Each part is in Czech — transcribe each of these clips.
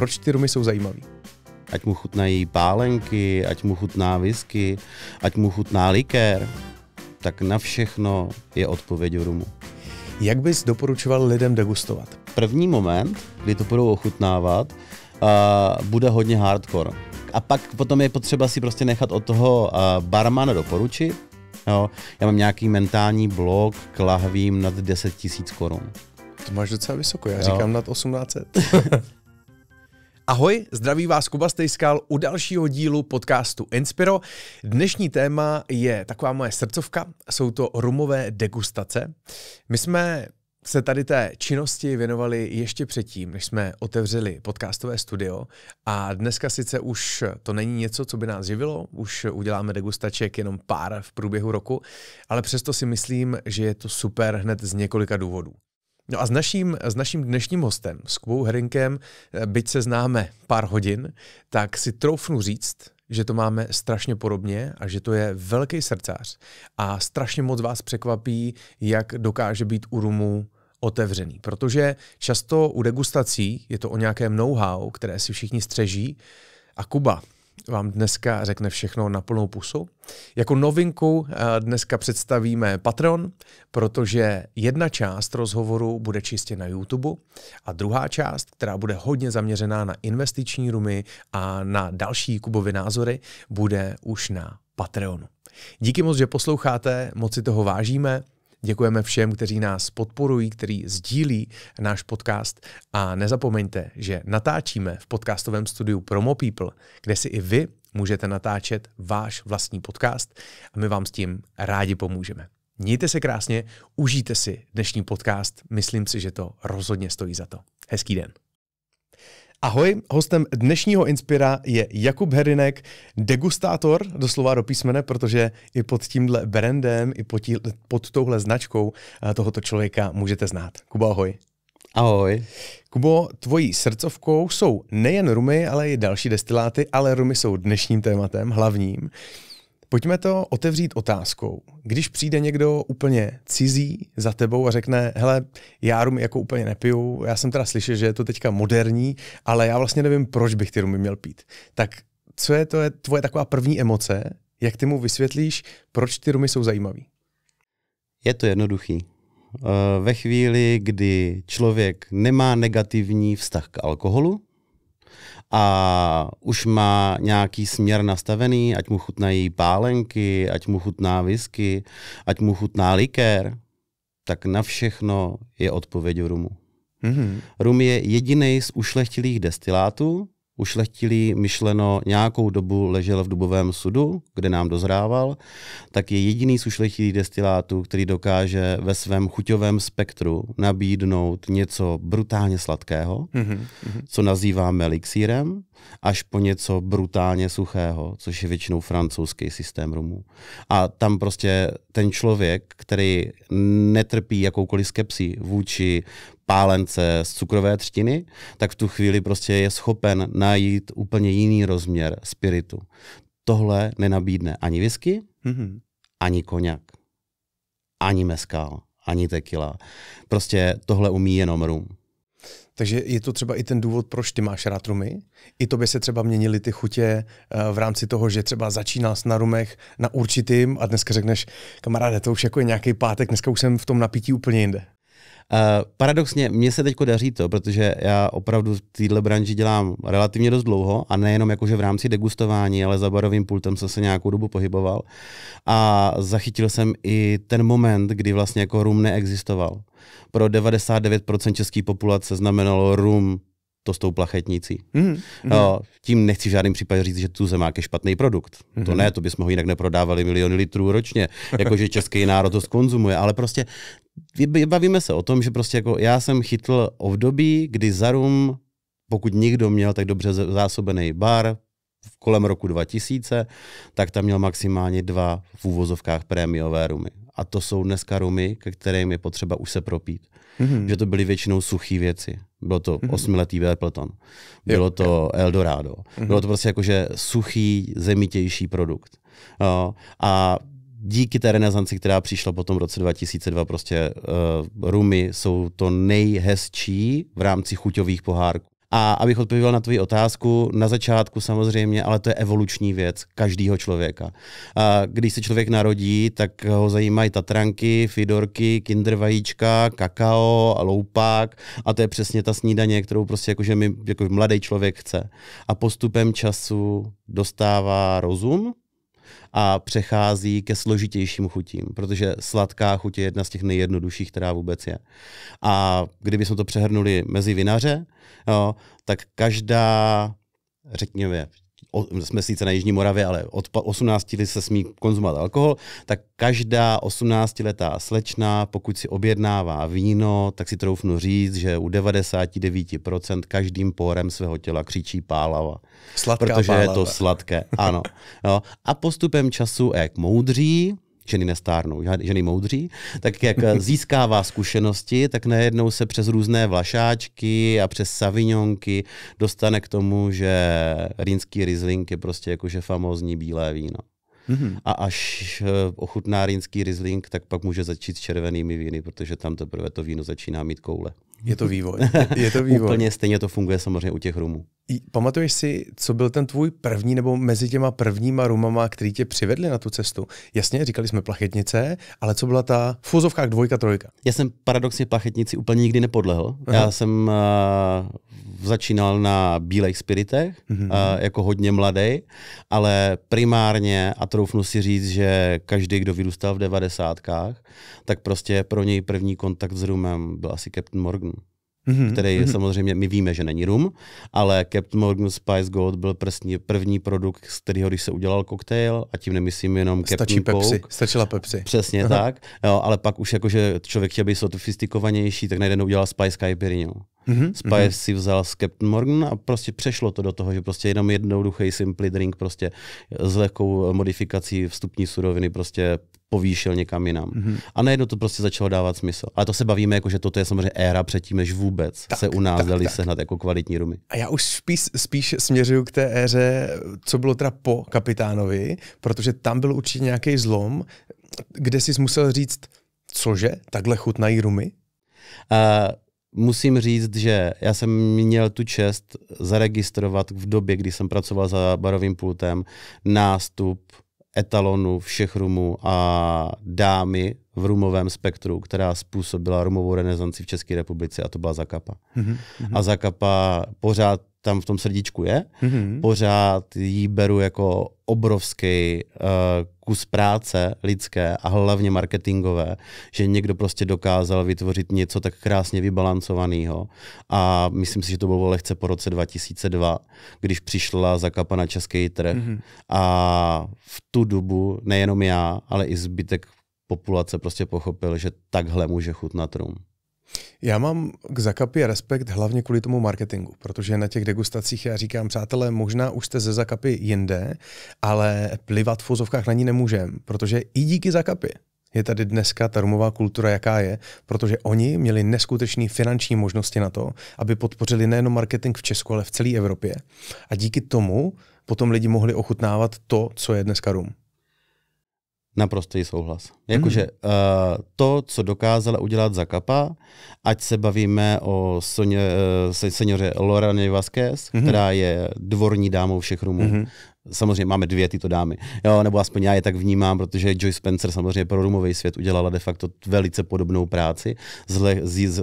proč ty rumy jsou zajímavý? Ať mu chutnají pálenky, ať mu chutná whisky, ať mu chutná likér, tak na všechno je odpověď v rumu. Jak bys doporučoval lidem degustovat? První moment, kdy to budou ochutnávat, uh, bude hodně hardcore. A pak potom je potřeba si prostě nechat od toho uh, barmana doporučit. Jo, já mám nějaký mentální blok k lahvím nad 10 000 korun. To máš docela vysoko, já jo. říkám nad 1800. Ahoj, zdraví vás Kuba Stejskal u dalšího dílu podcastu Inspiro. Dnešní téma je taková moje srdcovka, jsou to rumové degustace. My jsme se tady té činnosti věnovali ještě předtím, než jsme otevřeli podcastové studio a dneska sice už to není něco, co by nás živilo, už uděláme degustaček jenom pár v průběhu roku, ale přesto si myslím, že je to super hned z několika důvodů. No a s naším, s naším dnešním hostem, s Kubou Herinkem, byť se známe pár hodin, tak si troufnu říct, že to máme strašně podobně a že to je velký srdcář. A strašně moc vás překvapí, jak dokáže být u rumu otevřený. Protože často u degustací je to o nějakém know-how, které si všichni střeží. A Kuba vám dneska řekne všechno na plnou pusu. Jako novinku eh, dneska představíme Patreon, protože jedna část rozhovoru bude čistě na YouTube a druhá část, která bude hodně zaměřená na investiční rumy a na další Kubovy názory, bude už na Patreonu. Díky moc, že posloucháte, moc si toho vážíme. Děkujeme všem, kteří nás podporují, kteří sdílí náš podcast a nezapomeňte, že natáčíme v podcastovém studiu Promo People, kde si i vy můžete natáčet váš vlastní podcast a my vám s tím rádi pomůžeme. Mějte se krásně, užijte si dnešní podcast, myslím si, že to rozhodně stojí za to. Hezký den. Ahoj, hostem dnešního Inspira je Jakub Herinek, degustátor, doslova do písmene, protože i pod tímhle brandem, i pod, tí, pod touhle značkou eh, tohoto člověka můžete znát. Kuba, ahoj. Ahoj. Kubo, tvojí srdcovkou jsou nejen rumy, ale i další destiláty, ale rumy jsou dnešním tématem hlavním. Pojďme to otevřít otázkou. Když přijde někdo úplně cizí za tebou a řekne, hele, já rum jako úplně nepiju, já jsem teda slyšel, že je to teďka moderní, ale já vlastně nevím, proč bych ty rumy měl pít. Tak co je to je tvoje taková první emoce? Jak ty mu vysvětlíš, proč ty rumy jsou zajímavý? Je to jednoduchý. Eh, ve chvíli, kdy člověk nemá negativní vztah k alkoholu, a už má nějaký směr nastavený, ať mu chutnají pálenky, ať mu chutná whisky, ať mu chutná likér, tak na všechno je odpověď v rumu. Mm-hmm. Rum je jediný z ušlechtilých destilátů, ušlechtilý, myšleno nějakou dobu ležel v dubovém sudu, kde nám dozrával, tak je jediný z ušlechtilých destilátů, který dokáže ve svém chuťovém spektru nabídnout něco brutálně sladkého, mm-hmm. co nazýváme elixírem, až po něco brutálně suchého, což je většinou francouzský systém rumů. A tam prostě ten člověk, který netrpí jakoukoliv skepsi vůči pálence z cukrové třtiny, tak v tu chvíli prostě je schopen najít úplně jiný rozměr spiritu. Tohle nenabídne ani whisky, mm-hmm. ani koněk, ani meskal, ani tequila. Prostě tohle umí jenom rum. Takže je to třeba i ten důvod, proč ty máš rád rumy? I to by se třeba měnily ty chutě eh, v rámci toho, že třeba začínáš na rumech na určitým a dneska řekneš, kamaráde, to už jako je nějaký pátek, dneska už jsem v tom napítí úplně jinde. Eh, paradoxně, mně se teď daří to, protože já opravdu v této branži dělám relativně dost dlouho a nejenom jakože v rámci degustování, ale za barovým pultem jsem se nějakou dobu pohyboval a zachytil jsem i ten moment, kdy vlastně jako rum neexistoval. Pro 99% české populace znamenalo rum to s tou plachetnicí. Mm, mm. No, tím nechci v žádném případě říct, že tu zemák je špatný produkt. Mm. To mhm. ne, to bychom ho jinak neprodávali miliony litrů ročně, jakože český národ to skonzumuje, ale prostě bavíme se o tom, že prostě jako já jsem chytl období, kdy Zarum, pokud někdo měl tak dobře zásobený bar, v kolem roku 2000, tak tam měl maximálně dva v úvozovkách prémiové rumy. A to jsou dneska rumy, ke kterým je potřeba už se propít. Mm-hmm. Že to byly většinou suché věci. Bylo to mm-hmm. osmiletý Velpleton, bylo jo, to jo. Eldorado, mm-hmm. bylo to prostě jakože suchý, zemitější produkt. No, a díky té renesanci, která přišla potom v roce 2002, prostě uh, rumy jsou to nejhezčí v rámci chuťových pohárků. A abych odpověděl na tvoji otázku, na začátku samozřejmě, ale to je evoluční věc každého člověka. A když se člověk narodí, tak ho zajímají tatranky, fidorky, kindervajíčka, kakao, loupák a to je přesně ta snídaně, kterou prostě jakože my, jako mladý člověk chce. A postupem času dostává rozum, a přechází ke složitějším chutím, protože sladká chuť je jedna z těch nejjednodušších, která vůbec je. A kdybychom to přehrnuli mezi vinaře, jo, tak každá, řekněme, jsme sice na Jižní Moravě, ale od 18 let se smí konzumovat alkohol, tak každá 18-letá slečna, pokud si objednává víno, tak si troufnu říct, že u 99% každým pórem svého těla křičí pálava. Sladká protože pálava. je to sladké, ano. Jo. A postupem času, jak moudří, ženy nestárnou, ženy moudří, tak jak získává zkušenosti, tak najednou se přes různé vlašáčky a přes savignonky dostane k tomu, že rýnský rizling je prostě jakože famózní bílé víno. Mm-hmm. A až eh, ochutná rýnský rizling, tak pak může začít s červenými víny, protože tam teprve to víno začíná mít koule. Je to vývoj. Je to vývoj. Úplně stejně to funguje samozřejmě u těch rumů. Pamatuješ si, co byl ten tvůj první nebo mezi těma prvníma rumama, který tě přivedli na tu cestu? Jasně, říkali jsme plachetnice, ale co byla ta v fuzovkách dvojka, trojka? Já jsem paradoxně plachetnici úplně nikdy nepodlehl. Aha. Já jsem uh, začínal na bílých spiritech, uh, jako hodně mladý, ale primárně, a troufnu si říct, že každý, kdo vyrůstal v devadesátkách, tak prostě pro něj první kontakt s rumem byl asi Captain Morgan mm-hmm. který mm-hmm. samozřejmě my víme, že není rum, ale Captain Morgan Spice Gold byl přesně první produkt, z kterého když se udělal koktejl, a tím nemyslím jenom Stačí Captain Pepsi, Coke. stačila Pepsi. Přesně Aha. tak, jo, ale pak už jakože člověk chtěl být sofistikovanější, tak najednou udělal Spice Caipirinho. Mm-hmm. Spice mm-hmm. si vzal z Captain Morgan a prostě přešlo to do toho, že prostě jenom jednoduchý simply drink prostě s lehkou modifikací vstupní suroviny prostě povýšil někam jinam. Mm-hmm. A najednou to prostě začalo dávat smysl. Ale to se bavíme, jako že toto je samozřejmě éra předtím, než vůbec tak, se u nás tak, dali tak. sehnat jako kvalitní rumy. A já už spíš, spíš směřuju k té éře, co bylo teda po kapitánovi, protože tam byl určitě nějaký zlom, kde jsi musel říct, cože, takhle chutnají rumy? Uh, musím říct, že já jsem měl tu čest zaregistrovat v době, kdy jsem pracoval za barovým pultem, nástup etalonu všech rumů a dámy v rumovém spektru, která způsobila rumovou renesanci v České republice a to byla Zakapa. Mm-hmm. A Zakapa pořád tam v tom srdíčku je, mm-hmm. pořád jí beru jako obrovský uh, kus práce lidské a hlavně marketingové, že někdo prostě dokázal vytvořit něco tak krásně vybalancovaného. A myslím si, že to bylo lehce po roce 2002, když přišla zakapa na český trh. Mm-hmm. A v tu dobu nejenom já, ale i zbytek populace prostě pochopil, že takhle může chutnat rum. Já mám k Zakapě respekt hlavně kvůli tomu marketingu, protože na těch degustacích já říkám, přátelé, možná už jste ze Zakapy jinde, ale plivat v fozovkách na ní nemůžem, protože i díky Zakapě je tady dneska ta rumová kultura, jaká je, protože oni měli neskutečné finanční možnosti na to, aby podpořili nejenom marketing v Česku, ale v celé Evropě. A díky tomu potom lidi mohli ochutnávat to, co je dneska rum. Naprostý souhlas. Jakože hmm. uh, to, co dokázala udělat za kapa, ať se bavíme o soně, uh, eh, seňoře Lorane Vasquez, hmm. která je dvorní dámou všech rumů, hmm samozřejmě máme dvě tyto dámy, jo, nebo aspoň já je tak vnímám, protože Joyce Spencer samozřejmě pro rumový svět udělala de facto velice podobnou práci z, z, z,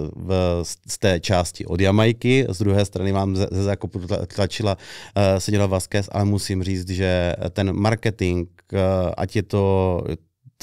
z té části od Jamajky, z druhé strany vám ze, zákopu tlačila uh, eh, seděla Vasquez, ale musím říct, že ten marketing, uh, ať je to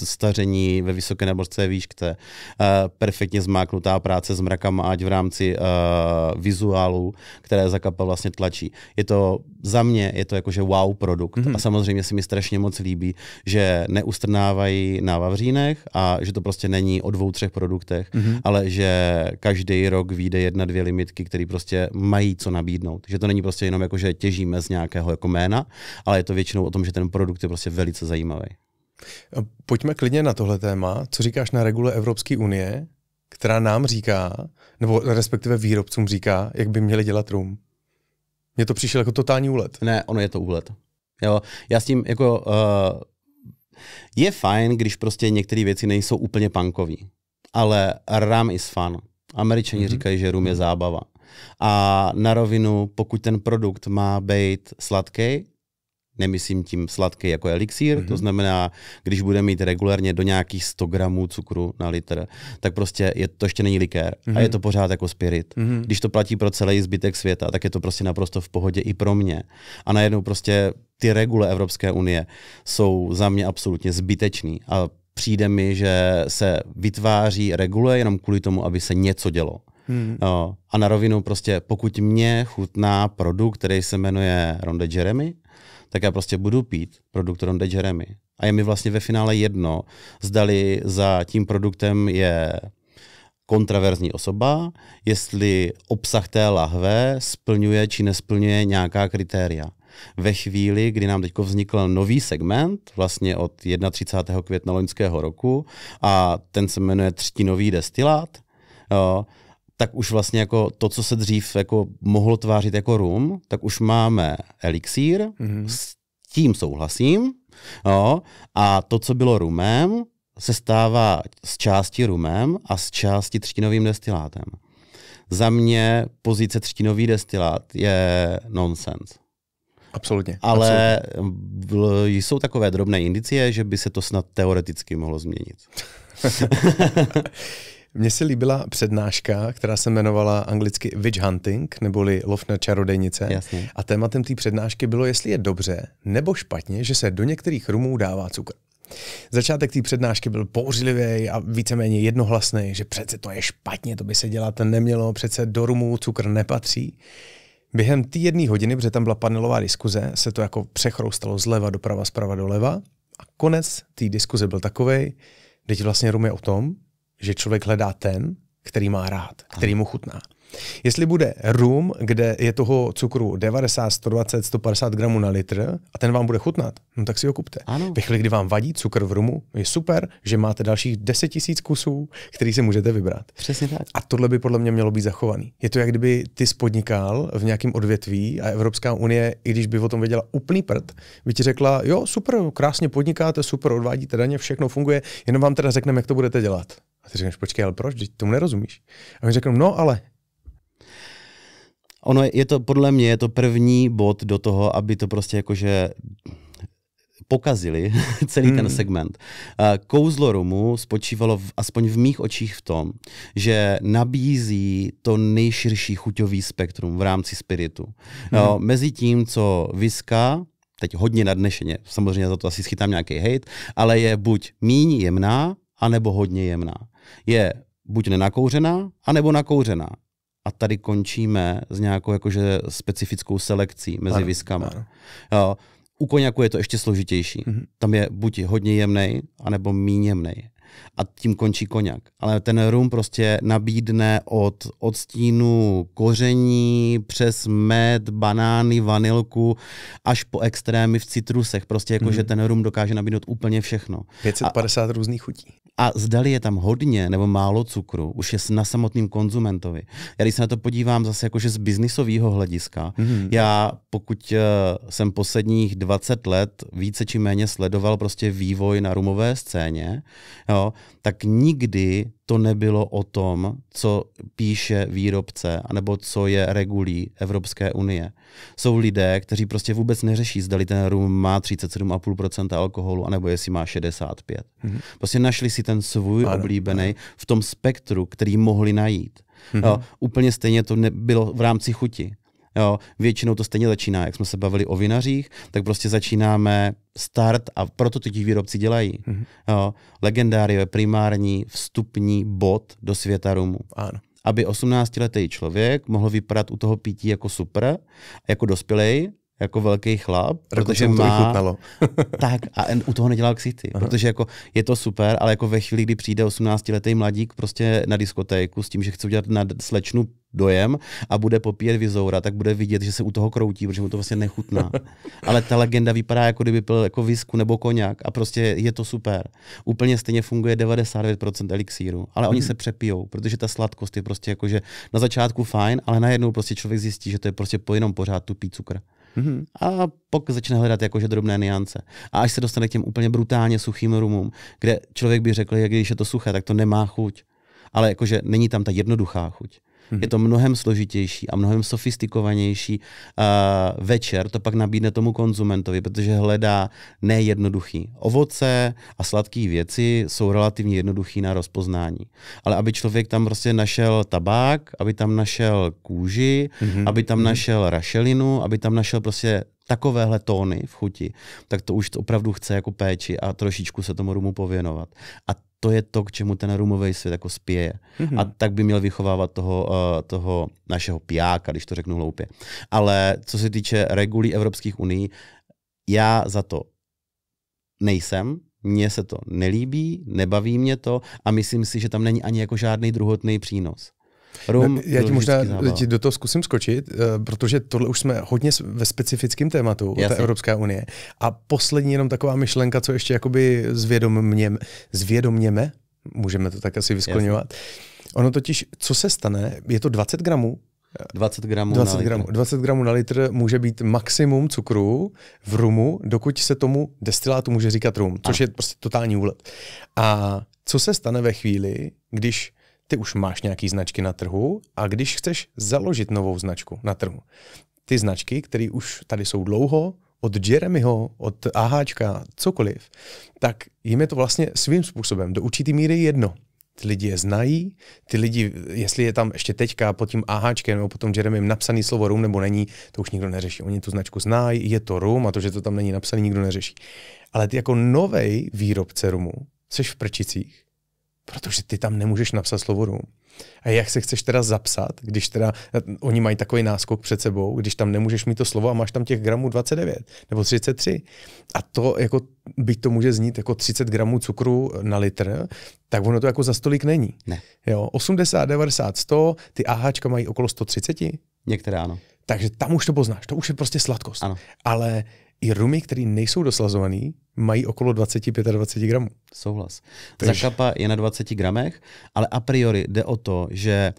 staření ve vysoké neborské výšce, eh, perfektně zmáknutá práce s mrakama, ať v rámci uh, vizuálu, které za kapel vlastně tlačí. Je to za mě, je to jakože wow produkt mm-hmm. a samozřejmě si mi strašně moc líbí, že neustrnávají na Vavřínech a že to prostě není o dvou, třech produktech, mm-hmm. ale že každý rok vyjde jedna, dvě limitky, které prostě mají co nabídnout. Že to není prostě jenom jako, že těžíme z nějakého jako jména, ale je to většinou o tom, že ten produkt je prostě velice zajímavý. Eh, pojďme klidně na tohle téma. Co říkáš na regule Evropské unie, která nám říká, nebo respektive výrobcům říká, jak by měli dělat rum? Mně to přišel jako totální úlet. Ne, ono je to úlet. Jo, já s tím jako... Uh, je fajn, když prostě některé věci nejsou úplně punkový, ale rum is fun. Američani mm-hmm. říkají, že rum je mhm. zábava. A na rovinu, pokud ten produkt má být sladký, Nemyslím tím sladký jako elixír, mm-hmm. to mhm. znamená, když bude mít regulárně do nějakých 100 gramů cukru na litr, tak prostě je, to ještě není likér mm-hmm. a mhm. je to pořád jako spirit. Mm-hmm. Když to platí pro celý zbytek světa, tak je to prostě naprosto v pohodě i pro mě. A najednou prostě ty regule Evropské unie jsou za mě absolutně zbytečný a přijde mi, že se vytváří regule jenom kvůli tomu, aby se něco dělo. Hmm. No, a na rovinu prostě, pokud mě chutná produkt, který se jmenuje Ronde Jeremy, tak já prostě budu pít produkt Ronde Jeremy. A je mi vlastně ve finále jedno, zdali za tím produktem je kontraverzní osoba, jestli obsah té lahve splňuje či nesplňuje nějaká kritéria. Ve chvíli, kdy nám teď vznikl nový segment, vlastně od 31. května loňského roku, a ten se jmenuje třtinový destilát, jo, tak už vlastně jako to, co se dřív jako mohlo tvářit jako rum, tak už máme elixír, mm-hmm. s tím souhlasím, jo, a to, co bylo rumem, se stává z části rumem a z části třtinovým destilátem. Za mě pozice třtinový destilát je nonsens. Absolutně. Ale absolutně. jsou takové drobné indicie, že by se to snad teoreticky mohlo změnit. Mně se líbila přednáška, která se jmenovala anglicky Witch Hunting, neboli lov na čarodejnice. Jasně. A tématem té přednášky bylo, jestli je dobře nebo špatně, že se do některých rumů dává cukr. Začátek té přednášky byl pouřlivý a víceméně jednohlasný, že přece to je špatně, to by se dělat nemělo, přece do rumů cukr nepatří. Během té jedné hodiny, protože tam byla panelová diskuze, se to jako přechroustalo zleva doprava, zprava doleva a konec té diskuze byl takovej, teď vlastně rum je o tom, že člověk hledá ten, který má rád, který mu chutná. Jestli bude rum, kde je toho cukru 90, 120, 150 gramů na litr a ten vám bude chutnat, no tak si ho kupte. Ano. Ve chvíli, kdy vám vadí cukr v rumu, je super, že máte dalších 10 tisíc kusů, který si můžete vybrat. Přesně tak. A tohle by podle mě mělo být zachovaný. Je to, jak kdyby ty spodnikal v nějakém odvětví a Evropská unie, i když by o tom věděla úplný prd, by ti řekla, jo, super, krásně podnikáte, super, odvádíte daně, všechno funguje, jenom vám teda řekneme, jak to budete dělat. A ty řekneš, počkej, ale proč? Teď tomu nerozumíš. A oni řeknou, no ale. Ono je to, podle mě, je to první bod do toho, aby to prostě jakože pokazili celý hmm. ten segment. Kouzlo rumu spočívalo v, aspoň v mých očích v tom, že nabízí to nejširší chuťový spektrum v rámci spiritu. No, Mezi tím, co viska, teď hodně nadnešeně, samozřejmě za to asi schytám nějaký hate, ale je buď míň jemná, anebo hodně jemná je buď nenakouřená, anebo nakouřená. A tady končíme s nějakou jakože specifickou selekcí mezi ano, viskama. Ano. Jo, u koněku je to ještě složitější. Mm-hmm. Tam je buď hodně jemný, anebo méně jemný. A tím končí koněk. Ale ten rum prostě nabídne od odstínu koření přes med, banány, vanilku až po extrémy v citrusech. Prostě jako, mm-hmm. že ten rum dokáže nabídnout úplně všechno. 550 a, různých chutí a zdali je tam hodně nebo málo cukru, už je na samotném konzumentovi. Já když se na to podívám zase jakože z biznisového hlediska, mm-hmm. já pokud eh, jsem posledních 20 let více či méně sledoval prostě vývoj na rumové scéně, jo, tak nikdy to nebylo o tom, co píše výrobce, anebo co je regulí Evropské unie. Jsou lidé, kteří prostě vůbec neřeší, zda ten rum má 37,5% alkoholu, anebo jestli má 65. Mm-hmm. Prostě našli si ten svůj ano, oblíbený ano. v tom spektru, který mohli najít. Mm-hmm. No, úplně stejně to nebylo v rámci chuti. Jo, většinou to stejně začíná, jak jsme se bavili o vinařích, tak prostě začínáme start a proto to ti výrobci dělají. Mm-hmm. Jo, legendário je primární vstupní bod do světa rumu. Ano. Aby 18-letý člověk mohl vypadat u toho pití jako super, jako dospělej, jako velký chlap, Rako protože má... tak a u toho nedělal ksity, Aha. protože jako je to super, ale jako ve chvíli, kdy přijde 18-letý mladík prostě na diskotéku s tím, že chce udělat na slečnu dojem a bude popíjet vizoura, tak bude vidět, že se u toho kroutí, protože mu to vlastně nechutná. Ale ta legenda vypadá, jako kdyby pil jako visku nebo koněk a prostě je to super. Úplně stejně funguje 99% elixíru, ale oni hmm. se přepijou, protože ta sladkost je prostě jako, že na začátku fajn, ale najednou prostě člověk zjistí, že to je prostě po jenom pořád tupý cukr. Mm-hmm. A pak začne hledat jakože drobné niance. A až se dostane k těm úplně brutálně suchým rumům, kde člověk by řekl, že když je to suché, tak to nemá chuť. Ale jakože není tam ta jednoduchá chuť. Mm-hmm. Je to mnohem složitější a mnohem sofistikovanější uh, večer, to pak nabídne tomu konzumentovi, protože hledá nejednoduchý. Ovoce a sladké věci jsou relativně jednoduché na rozpoznání. Ale aby člověk tam prostě našel tabák, aby tam našel kůži, mm-hmm. aby tam mm-hmm. našel rašelinu, aby tam našel prostě takovéhle tóny v chuti, tak to už to opravdu chce jako péči a trošičku se tomu rumu pověnovat. A to je to, k čemu ten rumový svět jako spěje. Mm-hmm. A tak by měl vychovávat toho, uh, toho našeho pijáka, když to řeknu hloupě. Ale co se týče regulí Evropských unii, já za to nejsem, mně se to nelíbí, nebaví mě to a myslím si, že tam není ani jako žádný druhotný přínos. Rum, já ti možná ti do toho zkusím skočit, eh, protože tohle už jsme hodně ve specifickém tématu, Jasně. ta Evropská unie. A poslední jenom taková myšlenka, co ještě jakoby zvědomněme, zvědomněme můžeme to tak asi vyskloňovat. Ono totiž, co se stane, je to 20 gramů 20 gramů 20 na gramů. litr. 20 gramů na litr může být maximum cukru v rumu, dokud se tomu destilátu může říkat rum, což a. je prostě totální úlet. A co se stane ve chvíli, když ty už máš nějaký značky na trhu a když chceš založit novou značku na trhu, ty značky, které už tady jsou dlouho, od Jeremyho, od Aháčka, cokoliv, tak jim je to vlastně svým způsobem do určitý míry jedno. Ty lidi je znají, ty lidi, jestli je tam ještě teďka pod tím Aháčkem nebo potom Jeremym napsaný slovo rum nebo není, to už nikdo neřeší. Oni tu značku znají, je to rum a to, že to tam není napsané, nikdo neřeší. Ale ty jako novej výrobce rumu, jsi v prčicích, protože ty tam nemůžeš napsat slovo room. A jak se chceš teda zapsat, když teda eh, oni mají takový náskok před sebou, když tam nemůžeš mít to slovo a máš tam těch gramů 29 nebo 33. A to jako, byť to může znít jako 30 gramů cukru na litr, tak ono to jako za stolik není. Ne. Jo, 80, 90, 100, ty AHčka mají okolo 130. Některé ano. Takže tam už to poznáš, to už je prostě sladkost. Ano. Ale i rumy, které nejsou doslazované, mají okolo 20-25 gramů. Souhlas. Takže... Zakapa je na 20 gramech, ale a priori jde o to, že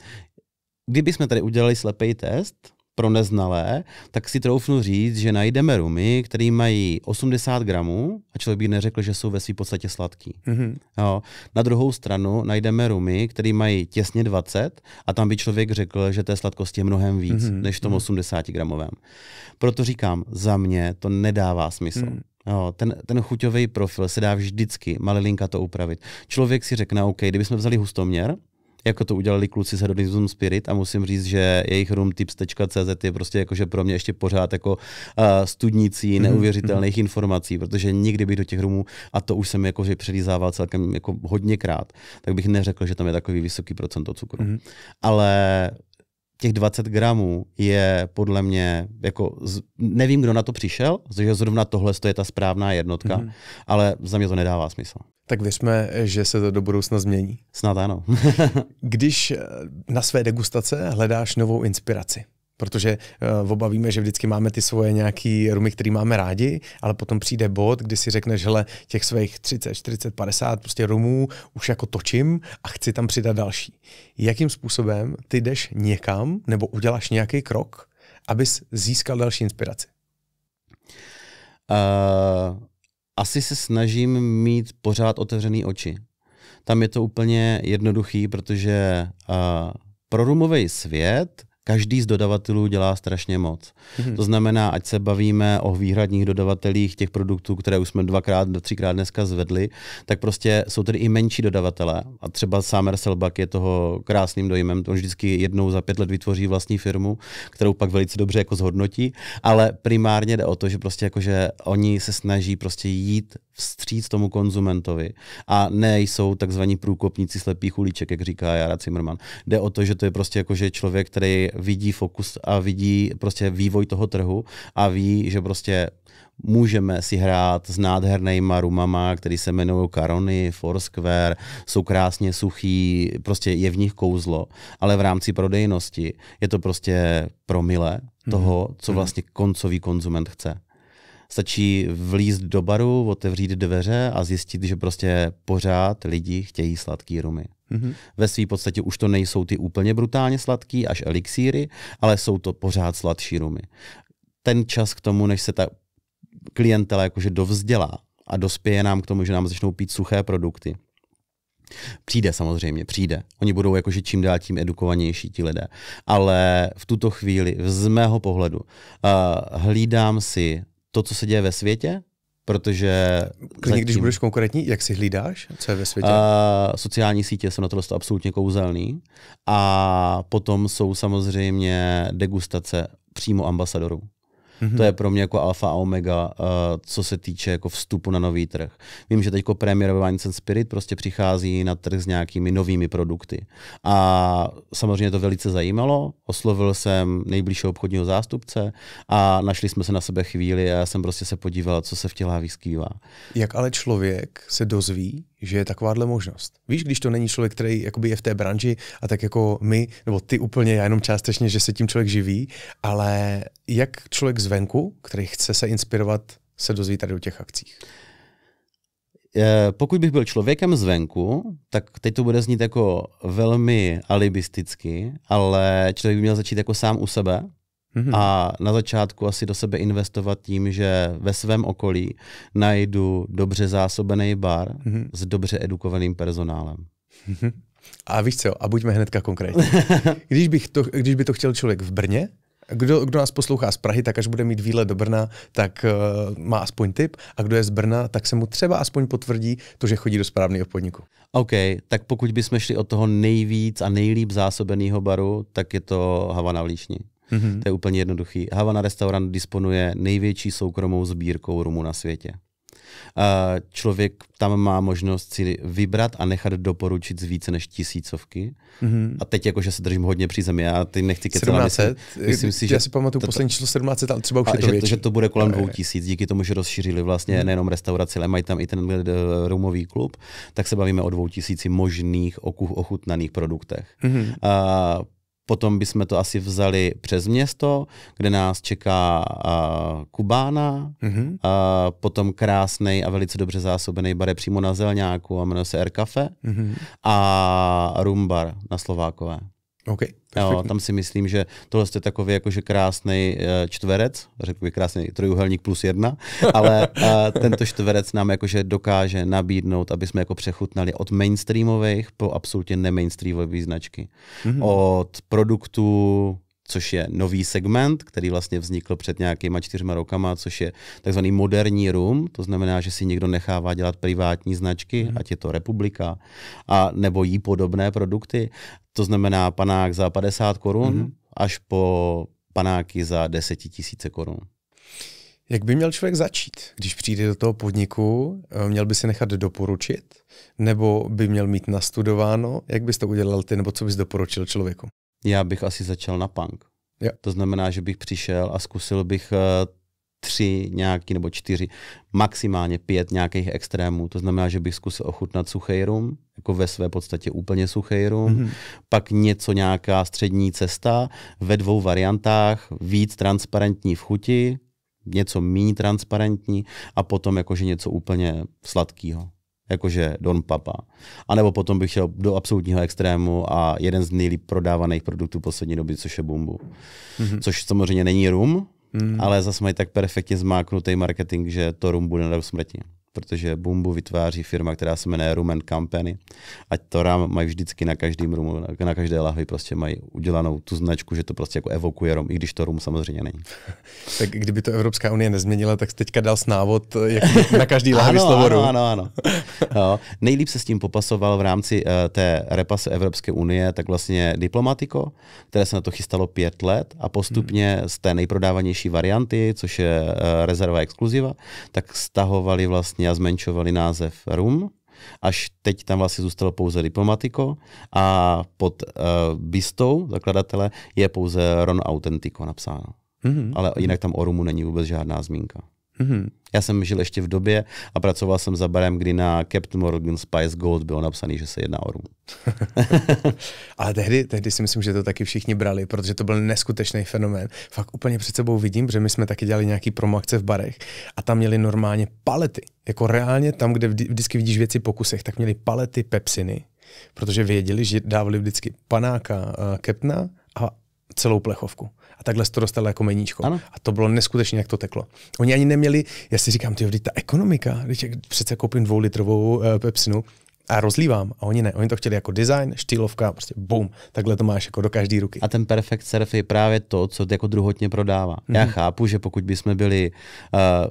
kdyby jsme tady udělali slepý test, pro neznalé, tak si troufnu říct, že najdeme rumy, které mají 80 gramů a člověk by neřekl, že jsou ve své podstatě sladký. Mm-hmm. Jo. Na druhou stranu najdeme rumy, které mají těsně 20 a tam by člověk řekl, že té sladkosti je mnohem víc mm-hmm. než v tom 80 mhm. gramovém. Proto říkám, za mě to nedává smysl. Mm. Jo, ten, ten chuťový profil se dá vždycky malilinka to upravit. Člověk si řekne, OK, kdybychom vzali hustoměr, jako to udělali kluci z Hedonism Spirit a musím říct, že jejich roomtips.cz je prostě jakože pro mě ještě pořád jako uh, eh, studnicí mhm, neuvěřitelných mm-hmm. informací, protože nikdy bych do těch roomů, a to už jsem jakože přelízával celkem jako hodněkrát, tak bych neřekl, že tam je takový vysoký procento cukru. Mm-hmm. Ale těch 20 gramů je podle mě, jako z, nevím, kdo na to přišel, že zrovna tohle je ta správná jednotka, mm-hmm. ale za mě to nedává smysl. Tak věřme, že se to do budoucna změní. Snad ano. Když na své degustace hledáš novou inspiraci, Protože uh, oba víme, že vždycky máme ty svoje nějaký rumy, které máme rádi, ale potom přijde bod, kdy si řekneš, že těch svých 30, 40, 50 prostě rumů už jako točím a chci tam přidat další. Jakým způsobem ty jdeš někam nebo uděláš nějaký krok, abys získal další inspiraci? Uh, asi se snažím mít pořád otevřený oči. Tam je to úplně jednoduchý, protože uh, eh, pro rumový svět každý z dodavatelů dělá strašně moc. Mm-hmm. To znamená, ať se bavíme o výhradních dodavatelích těch produktů, které už jsme dvakrát, do třikrát dneska zvedli, tak prostě jsou tady i menší dodavatelé. A třeba Samer Selbak je toho krásným dojmem. On vždycky jednou za pět let vytvoří vlastní firmu, kterou pak velice dobře jako zhodnotí. Ale primárně jde o to, že prostě jako, že oni se snaží prostě jít vstříc tomu konzumentovi a nejsou takzvaní průkopníci slepých uliček, jak říká Jara Zimmerman. Jde o to, že to je prostě jako, že člověk, který vidí fokus a vidí prostě vývoj toho trhu a ví, že prostě můžeme si hrát s nádhernýma rumama, který se jmenují Karony, Foursquare, jsou krásně suchý, prostě je v nich kouzlo, ale v rámci prodejnosti je to prostě promile mhm. toho, co mhm. vlastně koncový konzument chce. Stačí vlíz do baru, otevřít dveře a zjistit, že prostě pořád lidi chtějí sladký rumy. Mm-hmm. Ve své podstatě už to nejsou ty úplně brutálně sladký, až elixíry, ale jsou to pořád sladší rumy. Ten čas k tomu, než se ta klientela jakože dovzdělá a dospěje nám k tomu, že nám začnou pít suché produkty, Přijde samozřejmě, přijde. Oni budou jakože čím dál tím edukovanější ti lidé. Ale v tuto chvíli, z mého pohledu, uh, hlídám si to, co se děje ve světě, protože... Klidně, zatím, když budeš konkrétní, jak si hlídáš, co je ve světě? Uh, sociální sítě jsou na to absolutně kouzelný. A potom jsou samozřejmě degustace přímo ambasadorů. Mm-hmm. To je pro mě jako alfa a omega, uh, co se týče jako vstupu na nový trh. Vím, že teď jako Wines and Spirit prostě přichází na trh s nějakými novými produkty. A samozřejmě to velice zajímalo. Oslovil jsem nejbližšího obchodního zástupce a našli jsme se na sebe chvíli a já jsem prostě se podíval, co se v těla vyskývá. Jak ale člověk se dozví, že je takováhle možnost. Víš, když to není člověk, který jakoby je v té branži a tak jako my, nebo ty úplně, já jenom částečně, že se tím člověk živí, ale jak člověk zvenku, který chce se inspirovat, se dozví tady o těch akcích? Eh, pokud bych byl člověkem zvenku, tak teď to bude znít jako velmi alibisticky, ale člověk by měl začít jako sám u sebe Mm-hmm. A na začátku asi do sebe investovat tím, že ve svém okolí najdu dobře zásobený bar mm-hmm. s dobře edukovaným personálem. Mm-hmm. A víš co, a buďme hnedka konkrétní. Když, bych to, když by to chtěl člověk v Brně, kdo, kdo nás poslouchá z Prahy, tak až bude mít výlet do Brna, tak uh, má aspoň tip. A kdo je z Brna, tak se mu třeba aspoň potvrdí to, že chodí do správného podniku. OK, tak pokud bychom šli od toho nejvíc a nejlíp zásobeného baru, tak je to Havana v Líšni. Mm-hmm. To je úplně jednoduchý. Havana restaurant disponuje největší soukromou sbírkou rumu na světě. člověk tam má možnost si vybrat a nechat doporučit z více než tisícovky. Mm-hmm. A teď jakože se držím hodně při zemi, já ty nechci kecovat. Myslím, myslím si, že já si pamatuju to, poslední číslo 17, ale třeba už je to že, větší. že to bude kolem dvou eh. tisíc, díky tomu, že rozšířili vlastně mm. nejenom restauraci, ale mají tam i ten eh, rumový klub, tak se bavíme o dvou tisíci možných ochutnaných produktech. Mm-hmm. A Potom bychom to asi vzali přes město, kde nás čeká uh, Kubána, mm-hmm. uh, potom krásný a velice dobře zásobený bar je přímo na Zelňáku a jmenuje se R Cafe mm-hmm. a Rumbar na Slovákové. Okay, jo, tam si myslím, že tohle je takový jakože krásný eh, čtverec, řekl bych krásný trojuhelník plus jedna, ale eh, tento čtverec nám jakože dokáže nabídnout, aby jsme jako přechutnali od mainstreamových po absolutně nemainstreamové značky. Mm-hmm. Od produktů, což je nový segment, který vlastně vznikl před nějakýma čtyřma rokama, což je takzvaný moderní room, to znamená, že si někdo nechává dělat privátní značky, mm. ať je to Republika, a nebo jí podobné produkty, to znamená panák za 50 korun mm. až po panáky za 10 tisíce korun. Jak by měl člověk začít, když přijde do toho podniku? Eh, měl by si nechat doporučit? Nebo by měl mít nastudováno? Jak bys to udělal ty, nebo co bys doporučil člověku? já bych asi začal na punk. Jo. To znamená, že bych přišel a zkusil bych eh, tři nějaký nebo čtyři, maximálně pět nějakých extrémů. To znamená, že bych zkusil ochutnat suchý rum, jako ve své podstatě úplně suchý rum, mm-hmm. pak něco, nějaká střední cesta ve dvou variantách, víc transparentní v chuti, něco méně transparentní a potom jakože něco úplně sladkého jakože Don Papa. A nebo potom bych šel do absolutního extrému a jeden z nejlíp prodávaných produktů poslední doby, což je Bumbu. Mm-hmm. Což samozřejmě není rum, mm-hmm. ale zase mají tak perfektně zmáknutý marketing, že to rum bude na smrti protože Bumbu vytváří firma, která se jmenuje Rumen Company. A to rám mají vždycky na každém rumu, na, každé lahvi prostě mají udělanou tu značku, že to prostě jako evokuje rum, i když to rum samozřejmě není. tak kdyby to Evropská unie nezměnila, tak teďka dal snávod jak na každý lahvi ano, slovo rum. Ano, ano, ano. no, nejlíp se s tím popasoval v rámci uh, té repas Evropské unie, tak vlastně diplomatiko, které se na to chystalo pět let a postupně hmm. z té nejprodávanější varianty, což je uh, rezerva exkluziva, tak stahovali vlastně a zmenšovali název RUM, až teď tam vlastně zůstalo pouze diplomatiko a pod uh, bistou zakladatele je pouze Ron Authentico napsáno. Mm-hmm. Ale jinak tam o Rumu není vůbec žádná zmínka. Mm-hmm. Já jsem žil ještě v době a pracoval jsem za barem, kdy na Captain Morgan Spice Gold bylo napsané, že se jedná o rum. Ale tehdy, tehdy si myslím, že to taky všichni brali, protože to byl neskutečný fenomén. Fakt úplně před sebou vidím, že my jsme taky dělali nějaký promakce v barech a tam měli normálně palety. Jako reálně tam, kde vždycky vidíš věci po kusech, tak měli palety pepsiny, protože věděli, že dávali vždycky panáka, uh, eh, kepna a celou plechovku a takhle to dostalo jako meníčko. Ano. A to bylo neskutečně, jak to teklo. Oni ani neměli, já si říkám, ty ta ekonomika, když přece koupím dvoulitrovou uh, pepsinu, a rozlívám. A oni ne, oni to chtěli jako design, štýlovka, prostě boom, takhle to máš jako do každé ruky. A ten perfect surf je právě to, co jako druhotně prodává. Mm-hmm. Já mhm. chápu, že pokud bychom byli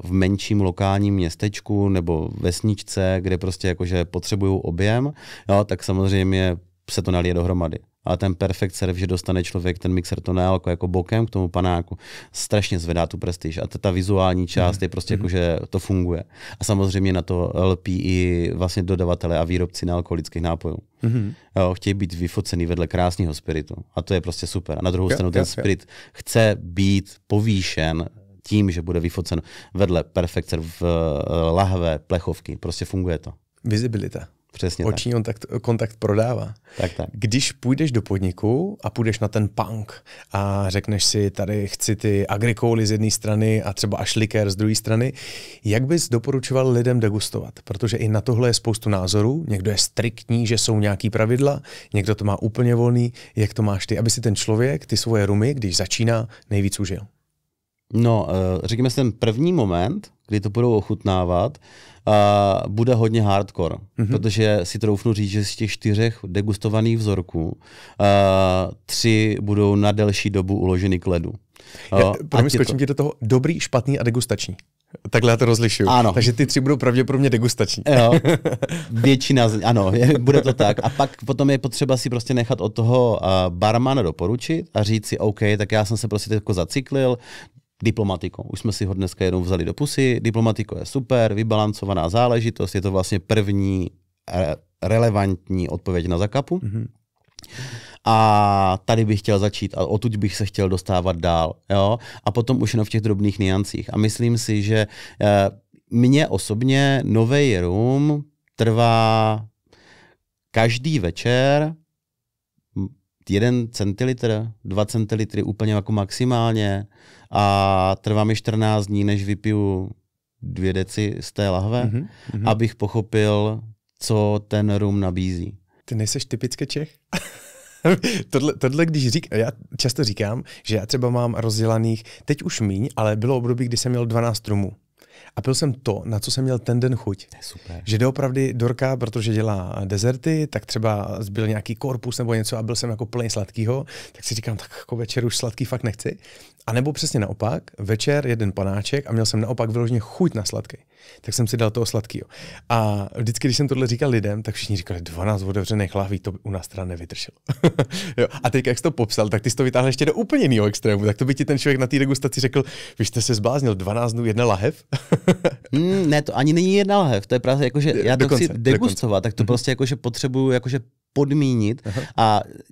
uh, v menším lokálním městečku nebo vesničce, kde prostě jakože potřebují objem, jo, tak samozřejmě se to nalije dohromady ale ten perfect serv, že dostane člověk ten mixer to nealko jako bokem k tomu panáku, strašně zvedá tu prestiž a ta, ta vizuální část mm je prostě mm jako, že to funguje. A samozřejmě na to lpí i vlastně dodavatele a výrobci nealkoholických nápojů. Mm-hmm. Jo, chtějí být vyfocený vedle krásného spiritu a to je prostě super. A na druhou stranu ten spirit chce být povýšen tím, že bude vyfocen vedle perfekce v eh, lahve plechovky. Prostě funguje to. Visibilita. Přesně Oční tak. Kontakt, kontakt prodává. Tak, tak. Když půjdeš do podniku a půjdeš na ten punk a řekneš si, tady chci ty agrikouly z jedné strany a třeba ašliker z druhé strany, jak bys doporučoval lidem degustovat? Protože i na tohle je spoustu názorů. Někdo je striktní, že jsou nějaký pravidla, někdo to má úplně volný. Jak to máš ty, aby si ten člověk ty svoje rumy, když začíná, nejvíc užil? No, eh, řekněme si ten první moment, kdy to budou ochutnávat, uh, bude hodně hardcore, mm-hmm. protože si troufnu říct, že z těch čtyřech degustovaných vzorků uh, tři budou na delší dobu uloženy k ledu. Uh, promiň, skočím ti do toho. Dobrý, špatný a degustační. Takhle já to rozlišuju. Ano. Takže ty tři budou pravděpodobně degustační. Jo. Většina, z... ano, je, bude to tak. A pak potom je potřeba si prostě nechat od toho uh, barmana doporučit a říct si, OK, tak já jsem se prostě jako zaciklil, diplomatiku. Už jsme si ho dneska jenom vzali do pusy. Diplomatiko je super, vybalancovaná záležitost, je to vlastně první re- eh, relevantní odpověď na zakapu. Mm-hmm. A tady bych chtěl začít a odtud bych se chtěl dostávat dál. Jo? A potom už jenom v těch drobných niancích. A myslím si, že e, mně osobně nový rum trvá každý večer jeden centilitr, dva centilitry úplně jako maximálně a trvá mi 14 dní, než vypiju dvě deci z té lahve, mm-hmm. abych pochopil, co ten rum nabízí. Ty nejseš typicky Čech? tohle, tohle, když řík, já často říkám, že já třeba mám rozdělaných, teď už míň, ale bylo období, kdy jsem měl 12 rumů. A pil jsem to, na co jsem měl ten den chuť. To je super. Že doopravdy Dorka, protože dělá dezerty, tak třeba zbyl nějaký korpus nebo něco a byl jsem jako plný sladkýho, tak si říkám, tak jako večer už sladký fakt nechci. A nebo přesně naopak, večer jeden panáček a měl jsem naopak vyloženě chuť na sladký. Tak jsem si dal toho sladkého. A vždycky, když jsem tohle říkal lidem, tak všichni říkali 12 otevřených lahví, to by u nás teda nevydrželo. jo. A teď, jak jsi to popsal, tak ty jsi to vytáhl ještě do úplně jiného extrému. Tak to by ti ten člověk na té degustaci řekl, vy jste se zbláznil 12 dnů jedna lahev? mm, ne, to ani není jedna lahev, to je právě jako, že já to dokonce, chci degustovat, dokonce. tak to mm-hmm. prostě jako, potřebuju potřebuju jako, že podmínit. Aha. A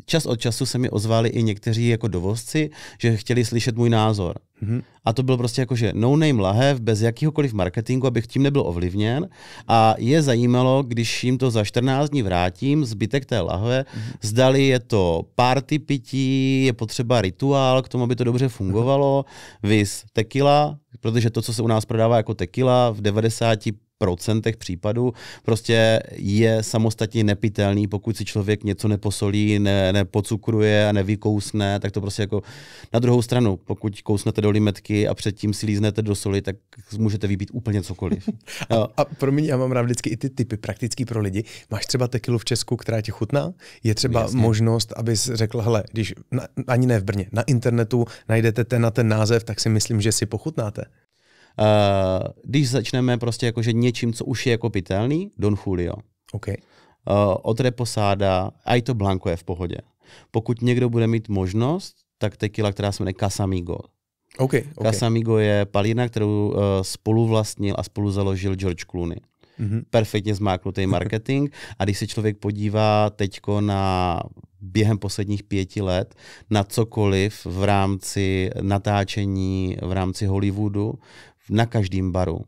čas od času se mi ozvali i někteří jako dovozci, že chtěli slyšet můj názor. Mhm. A to byl prostě jako, že no name lahev, bez jakýhokoliv marketingu, abych tím nebyl ovlivněn. A je zajímalo, když jim to za 14 dní vrátím, zbytek té lahve, mhm. zdali je to party pití, je potřeba rituál k tomu, aby to dobře fungovalo, mhm. vis tequila, protože to, co se u nás prodává jako tequila, v 90 procentech případů prostě je samostatně nepitelný, pokud si člověk něco neposolí, ne, nepocukruje a nevykousne, tak to prostě jako na druhou stranu, pokud kousnete do limetky a předtím si líznete do soli, tak můžete vypít úplně cokoliv. a, a pro mě, já mám rád vždycky i ty typy praktický pro lidi. Máš třeba tekilu v Česku, která ti chutná? Je třeba Jasně. možnost, abys řekl, hele, když na, ani ne v Brně, na internetu najdete ten na ten název, tak si myslím, že si pochutnáte. Eh, když začneme prostě jakože něčím, co už je jako pitelný, Don Julio. Okay. Uh, od Reposáda, a i to Blanco je v pohodě. Pokud někdo bude mít možnost, tak tequila, která se jmenuje Casamigo. Okay, okay. Casamigo je palírna, kterou uh, eh, spolu vlastnil a spolu založil George Clooney. Mm-hmm. Perfektně zmáknutý marketing. A když se člověk podívá teď na během posledních pěti let na cokoliv v rámci natáčení, v rámci Hollywoodu, na každém baru,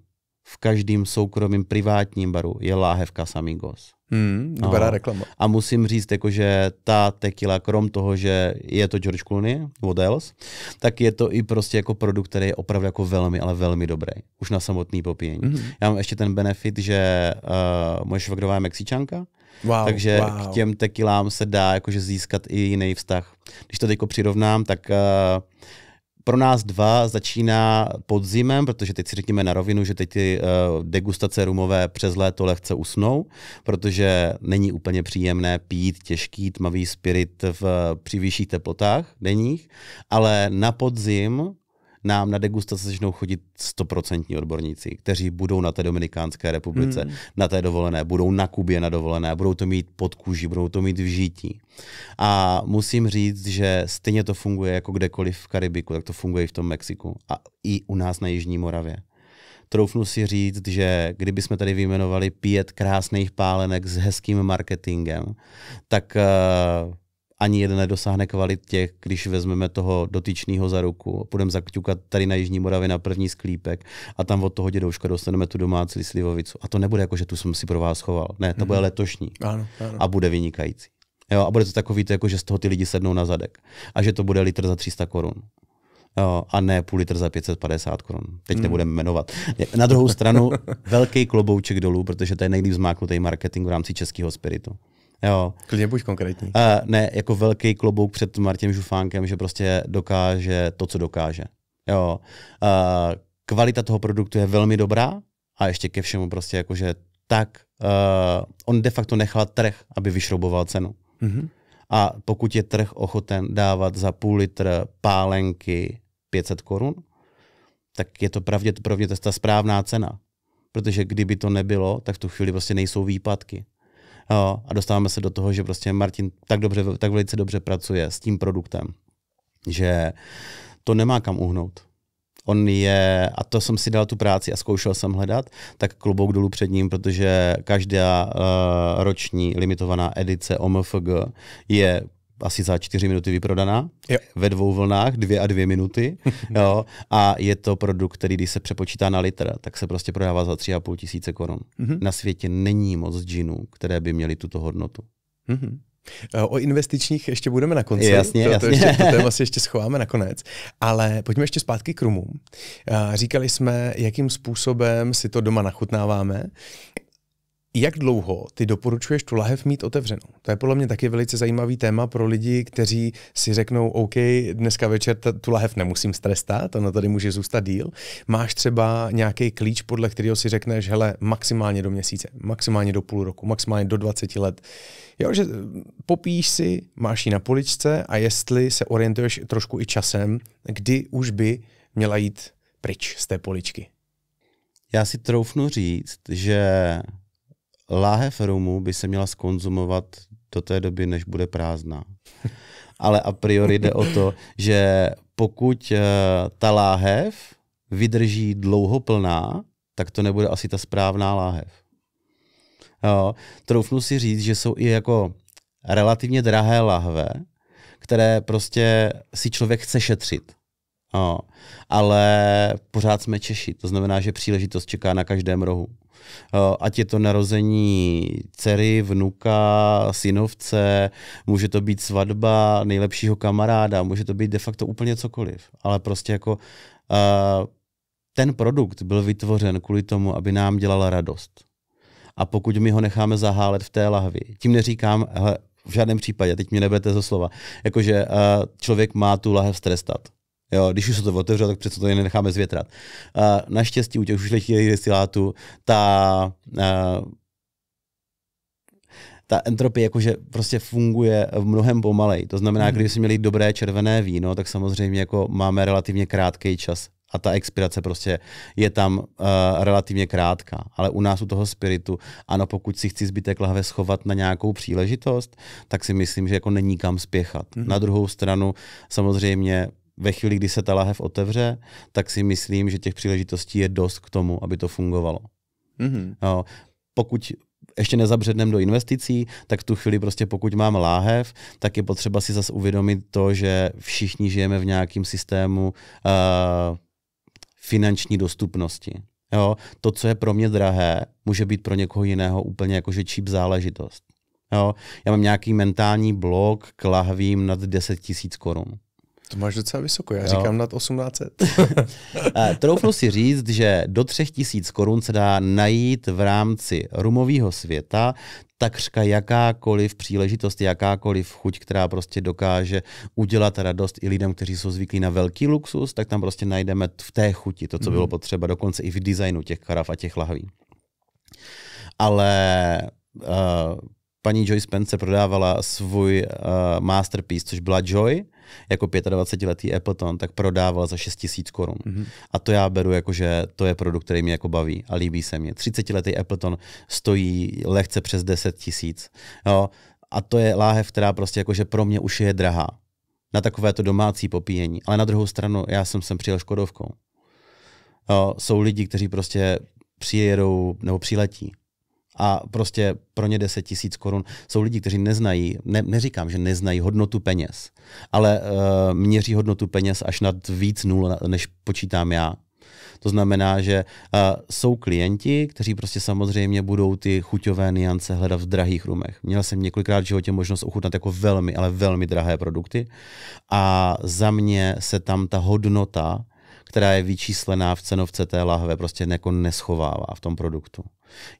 v každém soukromém privátním baru je láhev Casamigos. Hmm, dobrá a, reklama. A musím říct, jako, že ta tequila, krom toho, že je to George Clooney, what else, tak je to i prostě jako produkt, který je opravdu jako velmi, ale velmi dobrý. Už na samotný popíjení. Hmm. Já mám ještě ten benefit, že uh, moje švagrová je Mexičanka, Wow, Takže wow. k těm tekilám se dá jakože získat i jiný vztah. Když to teď přirovnám, tak uh, pro nás dva začíná podzimem, protože teď si řekněme na rovinu, že teď ty uh, degustace rumové přes léto lehce usnou, protože není úplně příjemné pít těžký tmavý spirit v, při vyšších teplotách denních, ale na podzim nám na degustace začnou chodit stoprocentní odborníci, kteří budou na té Dominikánské republice, hmm. na té dovolené, budou na Kubě na dovolené, budou to mít pod kůži, budou to mít v žítí. A musím říct, že stejně to funguje jako kdekoliv v Karibiku, tak to funguje i v tom Mexiku a i u nás na Jižní Moravě troufnu si říct, že kdyby jsme tady vyjmenovali pět krásných pálenek s hezkým marketingem, tak uh, ani jeden nedosáhne kvalitě, když vezmeme toho dotyčného za ruku, půjdeme zakťukat tady na Jižní Moravě na první sklípek a tam od toho dědouška dostaneme tu domácí slivovicu. A to nebude jako, že tu jsem si pro vás choval. Ne, to mm-hmm. bude mhm. letošní ano, ano. a bude vynikající. Jo, a bude to takový, to jako, že z toho ty lidi sednou na zadek a že to bude litr za 300 korun. Jo, a ne půl litr za 550 korun. Teď mm. nebudeme jmenovat. Na druhou stranu velký klobouček dolů, protože to je nejlíp zmáknutý marketing v rámci českého spiritu. Jo. Klidně buď konkrétní. Uh, ne, jako velký klobouk před Martinem Žufánkem, že prostě dokáže to, co dokáže. Jo. Uh, kvalita toho produktu je velmi dobrá a ještě ke všemu prostě jakože tak uh, on de facto nechal trh, aby vyšroboval cenu. Mm-hmm. A pokud je trh ochoten dávat za půl litr pálenky 500 korun, tak je to pravděpodobně ta správná cena. Protože kdyby to nebylo, tak v tu chvíli prostě nejsou výpadky a dostáváme se do toho, že prostě Martin tak, dobře, tak velice dobře pracuje s tím produktem, že to nemá kam uhnout. On je, a to jsem si dal tu práci a zkoušel jsem hledat, tak klobouk dolů před ním, protože každá uh, roční limitovaná edice OMFG je asi za čtyři minuty vyprodaná. Jo. Ve dvou vlnách, dvě a dvě minuty. jo. A je to produkt, který když se přepočítá na litr, tak se prostě prodává za tři a půl tisíce korun. Mm-hmm. Na světě není moc džinů, které by měly tuto hodnotu. Mm-hmm. O investičních ještě budeme na konci. Jasně, to, jasně. To, ještě, to téma si ještě schováme nakonec. Ale pojďme ještě zpátky k rumům. Eh, říkali jsme, jakým způsobem si to doma nachutnáváme. Jak dlouho ty doporučuješ tu lahev mít otevřenou? To je podle mě taky velice zajímavý téma pro lidi, kteří si řeknou, OK, dneska večer tu lahev nemusím strestat, ona tady může zůstat díl. Máš třeba nějaký klíč, podle kterého si řekneš, hele, maximálně do měsíce, maximálně do půl roku, maximálně do 20 let. Jo, že popíš si, máš ji na poličce a jestli se orientuješ trošku i časem, kdy už by měla jít pryč z té poličky. Já si troufnu říct, že láhev rumu by se měla skonzumovat do té doby, než bude prázdná. Ale a priori jde o to, že pokud eh, ta láhev vydrží dlouho plná, tak to nebude asi ta správná láhev. Jo, troufnu si říct, že jsou i jako relativně drahé lahve, které prostě si člověk chce šetřit. Jo, ale pořád jsme Češi, to znamená, že příležitost čeká na každém rohu. Eh, ať je to narození dcery, vnuka, synovce, může to být svatba nejlepšího kamaráda, může to být de facto úplně cokoliv. Ale prostě jako eh, ten produkt byl vytvořen kvůli tomu, aby nám dělala radost. A pokud my ho necháme zahálet v té lahvi, tím neříkám, hele, v žádném případě, teď mě nebete za slova, jakože eh, člověk má tu lahev strestat. Jo, když už se to otevřelo, tak přece to jen necháme zvětrat. Uh, naštěstí u těch ušlechtilých destilátů ta, uh, ta entropie jakože prostě funguje v mnohem pomalej. To znamená, hmm. když jsme měli dobré červené víno, tak samozřejmě jako máme relativně krátký čas a ta expirace prostě je tam uh, relativně krátká. Ale u nás u toho spiritu, ano, pokud si chci zbytek lahve schovat na nějakou příležitost, tak si myslím, že jako není kam spěchat. Mm-hmm. Na druhou stranu samozřejmě ve chvíli, kdy se ta lahev otevře, tak si myslím, že těch příležitostí je dost k tomu, aby to fungovalo. Mm-hmm. No, pokud ještě nezabředneme do investicí, tak tu chvíli prostě pokud mám láhev, tak je potřeba si zase uvědomit to, že všichni žijeme v nějakém systému uh, finanční dostupnosti. Jo, to, co je pro mě drahé, může být pro někoho jiného úplně jakože číp záležitost. Jo, já mám nějaký mentální blok k lahvím nad 10 tisíc korun. To máš docela vysoko, já jo. říkám nad 1800. Eh, troufnu si říct, že do 3000 korun se dá najít v rámci rumového světa takřka jakákoliv příležitost, jakákoliv chuť, která prostě dokáže udělat radost i lidem, kteří jsou zvyklí na velký luxus, tak tam prostě najdeme v té chuti to, co bylo mhm. potřeba, dokonce i v designu těch karav a těch lahví. Ale Uh, paní Joy Spence prodávala svůj uh, masterpiece, což byla Joy, jako 25-letý Appleton, tak prodával za 6 tisíc korun. Mm-hmm. A to já beru jako, že to je produkt, který mě jako baví a líbí se mě. 30-letý Appleton stojí lehce přes 10 tisíc. No, a to je láhev, která prostě jakože pro mě už je drahá. Na takové to domácí popíjení. Ale na druhou stranu, já jsem sem přijel Škodovkou. No, jsou lidi, kteří prostě přijedou nebo přiletí a prostě pro ně 10 tisíc korun. Jsou lidi, kteří neznají, ne, neříkám, že neznají hodnotu peněz, ale uh, měří hodnotu peněz až nad víc nul, než počítám já. To znamená, že uh, jsou klienti, kteří prostě samozřejmě budou ty chuťové niance hledat v drahých rumech. Měl jsem několikrát v životě možnost ochutnat jako velmi, ale velmi drahé produkty a za mě se tam ta hodnota, která je vyčíslená v cenovce té lahve, prostě jako neschovává v tom produktu.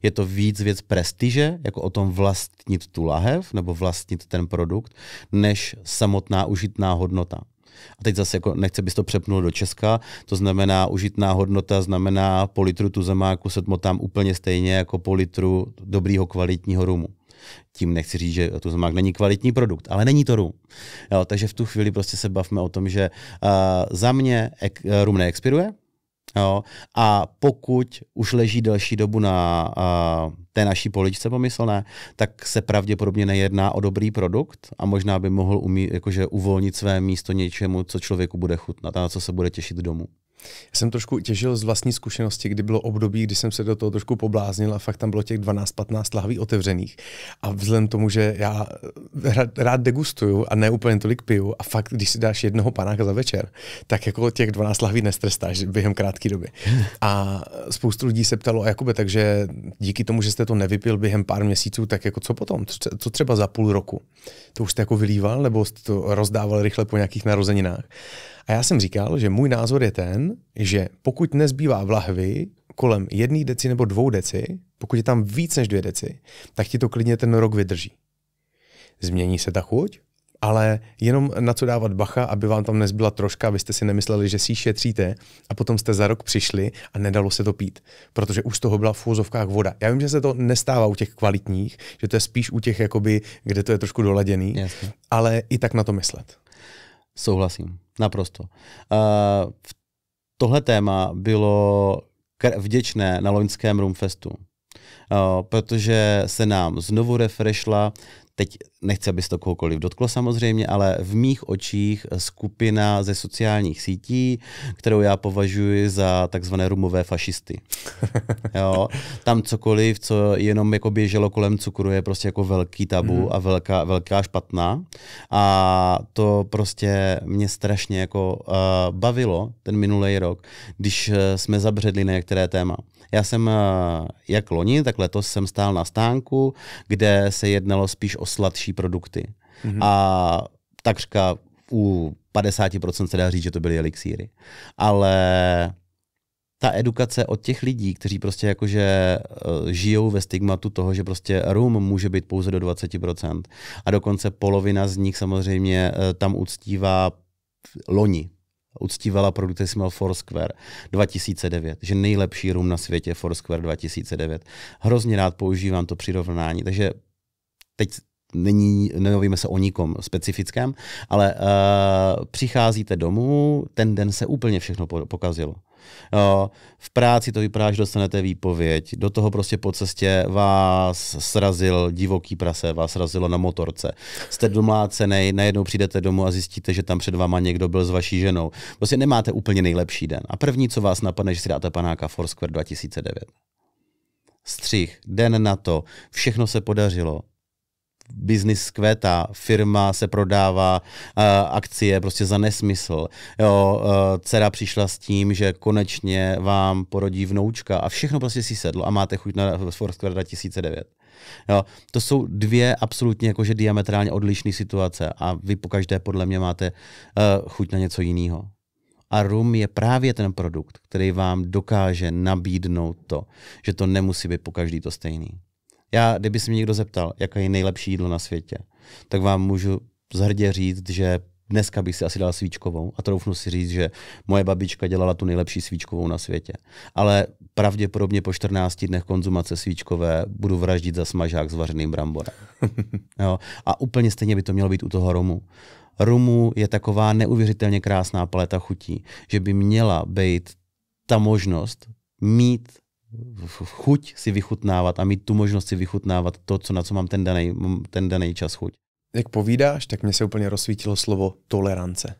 Je to víc věc prestiže, jako o tom vlastnit tu lahev nebo vlastnit ten produkt, než samotná užitná hodnota. A teď zase jako nechce bys to přepnul do Česka, to znamená užitná hodnota, znamená po litru tu zemáku se tam úplně stejně jako po litru dobrýho kvalitního rumu. Tím nechci říct, že tu zemák není kvalitní produkt, ale není to rum. Jo, takže v tu chvíli prostě se bavme o tom, že uh, za mě ek, rum neexpiruje, Jo. A pokud už leží delší dobu na uh, té naší poličce pomyslné, tak se pravděpodobně nejedná o dobrý produkt a možná by mohl umí, jakože uvolnit své místo něčemu, co člověku bude chutnat a na co se bude těšit domů. Já jsem trošku těžil z vlastní zkušenosti, kdy bylo období, kdy jsem se do toho trošku pobláznil a fakt tam bylo těch 12-15 lahví otevřených. A vzhledem tomu, že já eh, rád degustuju a ne úplně tolik piju a fakt, když si dáš jednoho panáka za večer, tak jako těch 12 lahví nestrestáš během krátké doby. A spoustu lidí se ptalo, a Jakube, takže díky tomu, že jste to nevypil během pár měsíců, tak jako co potom? Co třeba za půl roku? To už jste jako vylíval nebo jste to rozdával rychle po nějakých narozeninách? A já jsem říkal, že můj názor je ten, že pokud nezbývá v lahvi kolem jedné deci nebo dvou deci, pokud je tam víc než dvě deci, tak ti to klidně ten rok vydrží. Změní se ta chuť, ale jenom na co dávat bacha, aby vám tam nezbyla troška, abyste si nemysleli, že si šetříte a potom jste za rok přišli a nedalo se to pít, protože už z toho byla v fúzovkách voda. Já vím, že se to nestává u těch kvalitních, že to je spíš u těch, jakoby, kde to je trošku doladěný, Jasně. ale i tak na to myslet. Souhlasím, naprosto. Uh, tohle téma bylo vděčné na loňském Roomfestu, uh, protože se nám znovu refreshla Teď nechci, aby se to kohokoliv dotklo samozřejmě, ale v mých očích skupina ze sociálních sítí, kterou já považuji za takzvané rumové fašisty. Jo? Tam cokoliv, co jenom jako běželo kolem cukru, je prostě jako velký tabu mm-hmm. a velká, velká špatná. A to prostě mě strašně jako uh, bavilo ten minulý rok, když eh, jsme zabředli na některé téma. Já jsem eh, jak loni, tak letos jsem stál na stánku, kde se jednalo spíš o sladší produkty. Mm-hmm. A takřka u 50% se dá říct, že to byly elixíry. Ale ta edukace od těch lidí, kteří prostě jakože eh, žijou ve stigmatu toho, že prostě rum může být pouze do 20%. A dokonce polovina z nich samozřejmě eh, tam uctívá loni, uctívala producentysmel Foursquare 2009, že nejlepší rum na světě Foursquare 2009. Hrozně rád používám to přirovnání, takže teď není, nemluvíme se o nikom specifickém, ale uh, přicházíte domů, ten den se úplně všechno pokazilo. V práci to vypadá, že dostanete výpověď. Do toho prostě po cestě vás srazil divoký prase, vás srazilo na motorce. Jste domlácený, najednou přijdete domů a zjistíte, že tam před váma někdo byl s vaší ženou. Prostě nemáte úplně nejlepší den. A první, co vás napadne, že si dáte panáka Foursquare 2009 střih, den na to, všechno se podařilo, biznis kvétá, firma se prodává, eh, akcie prostě za nesmysl. Jo, eh, dcera přišla s tím, že konečně vám porodí vnoučka a všechno prostě si sedlo a máte chuť na eh, Foursquare 2009. Jo, to jsou dvě absolutně jakože diametrálně odlišné situace a vy po každé podle mě máte uh, chuť na něco jiného. A rum je právě ten produkt, který vám dokáže nabídnout to, že to nemusí být po každý to stejný. Já, kdyby se mě někdo zeptal, jaké je nejlepší jídlo na světě, tak vám můžu zhrdě říct, že dneska bych si asi dal svíčkovou a troufnu si říct, že moje babička dělala tu nejlepší svíčkovou na světě. Ale pravděpodobně po 14 dnech konzumace svíčkové budu vraždit za smažák s vařeným bramborem. jo? A úplně stejně by to mělo být u toho romu. Rumu je taková neuvěřitelně krásná paleta chutí, že by měla být ta možnost mít chuť si vychutnávat a mít tu možnost si vychutnávat to, co, na co mám ten daný ten daný čas chuť. Jak povídáš, tak mě se úplně rozsvítilo slovo tolerance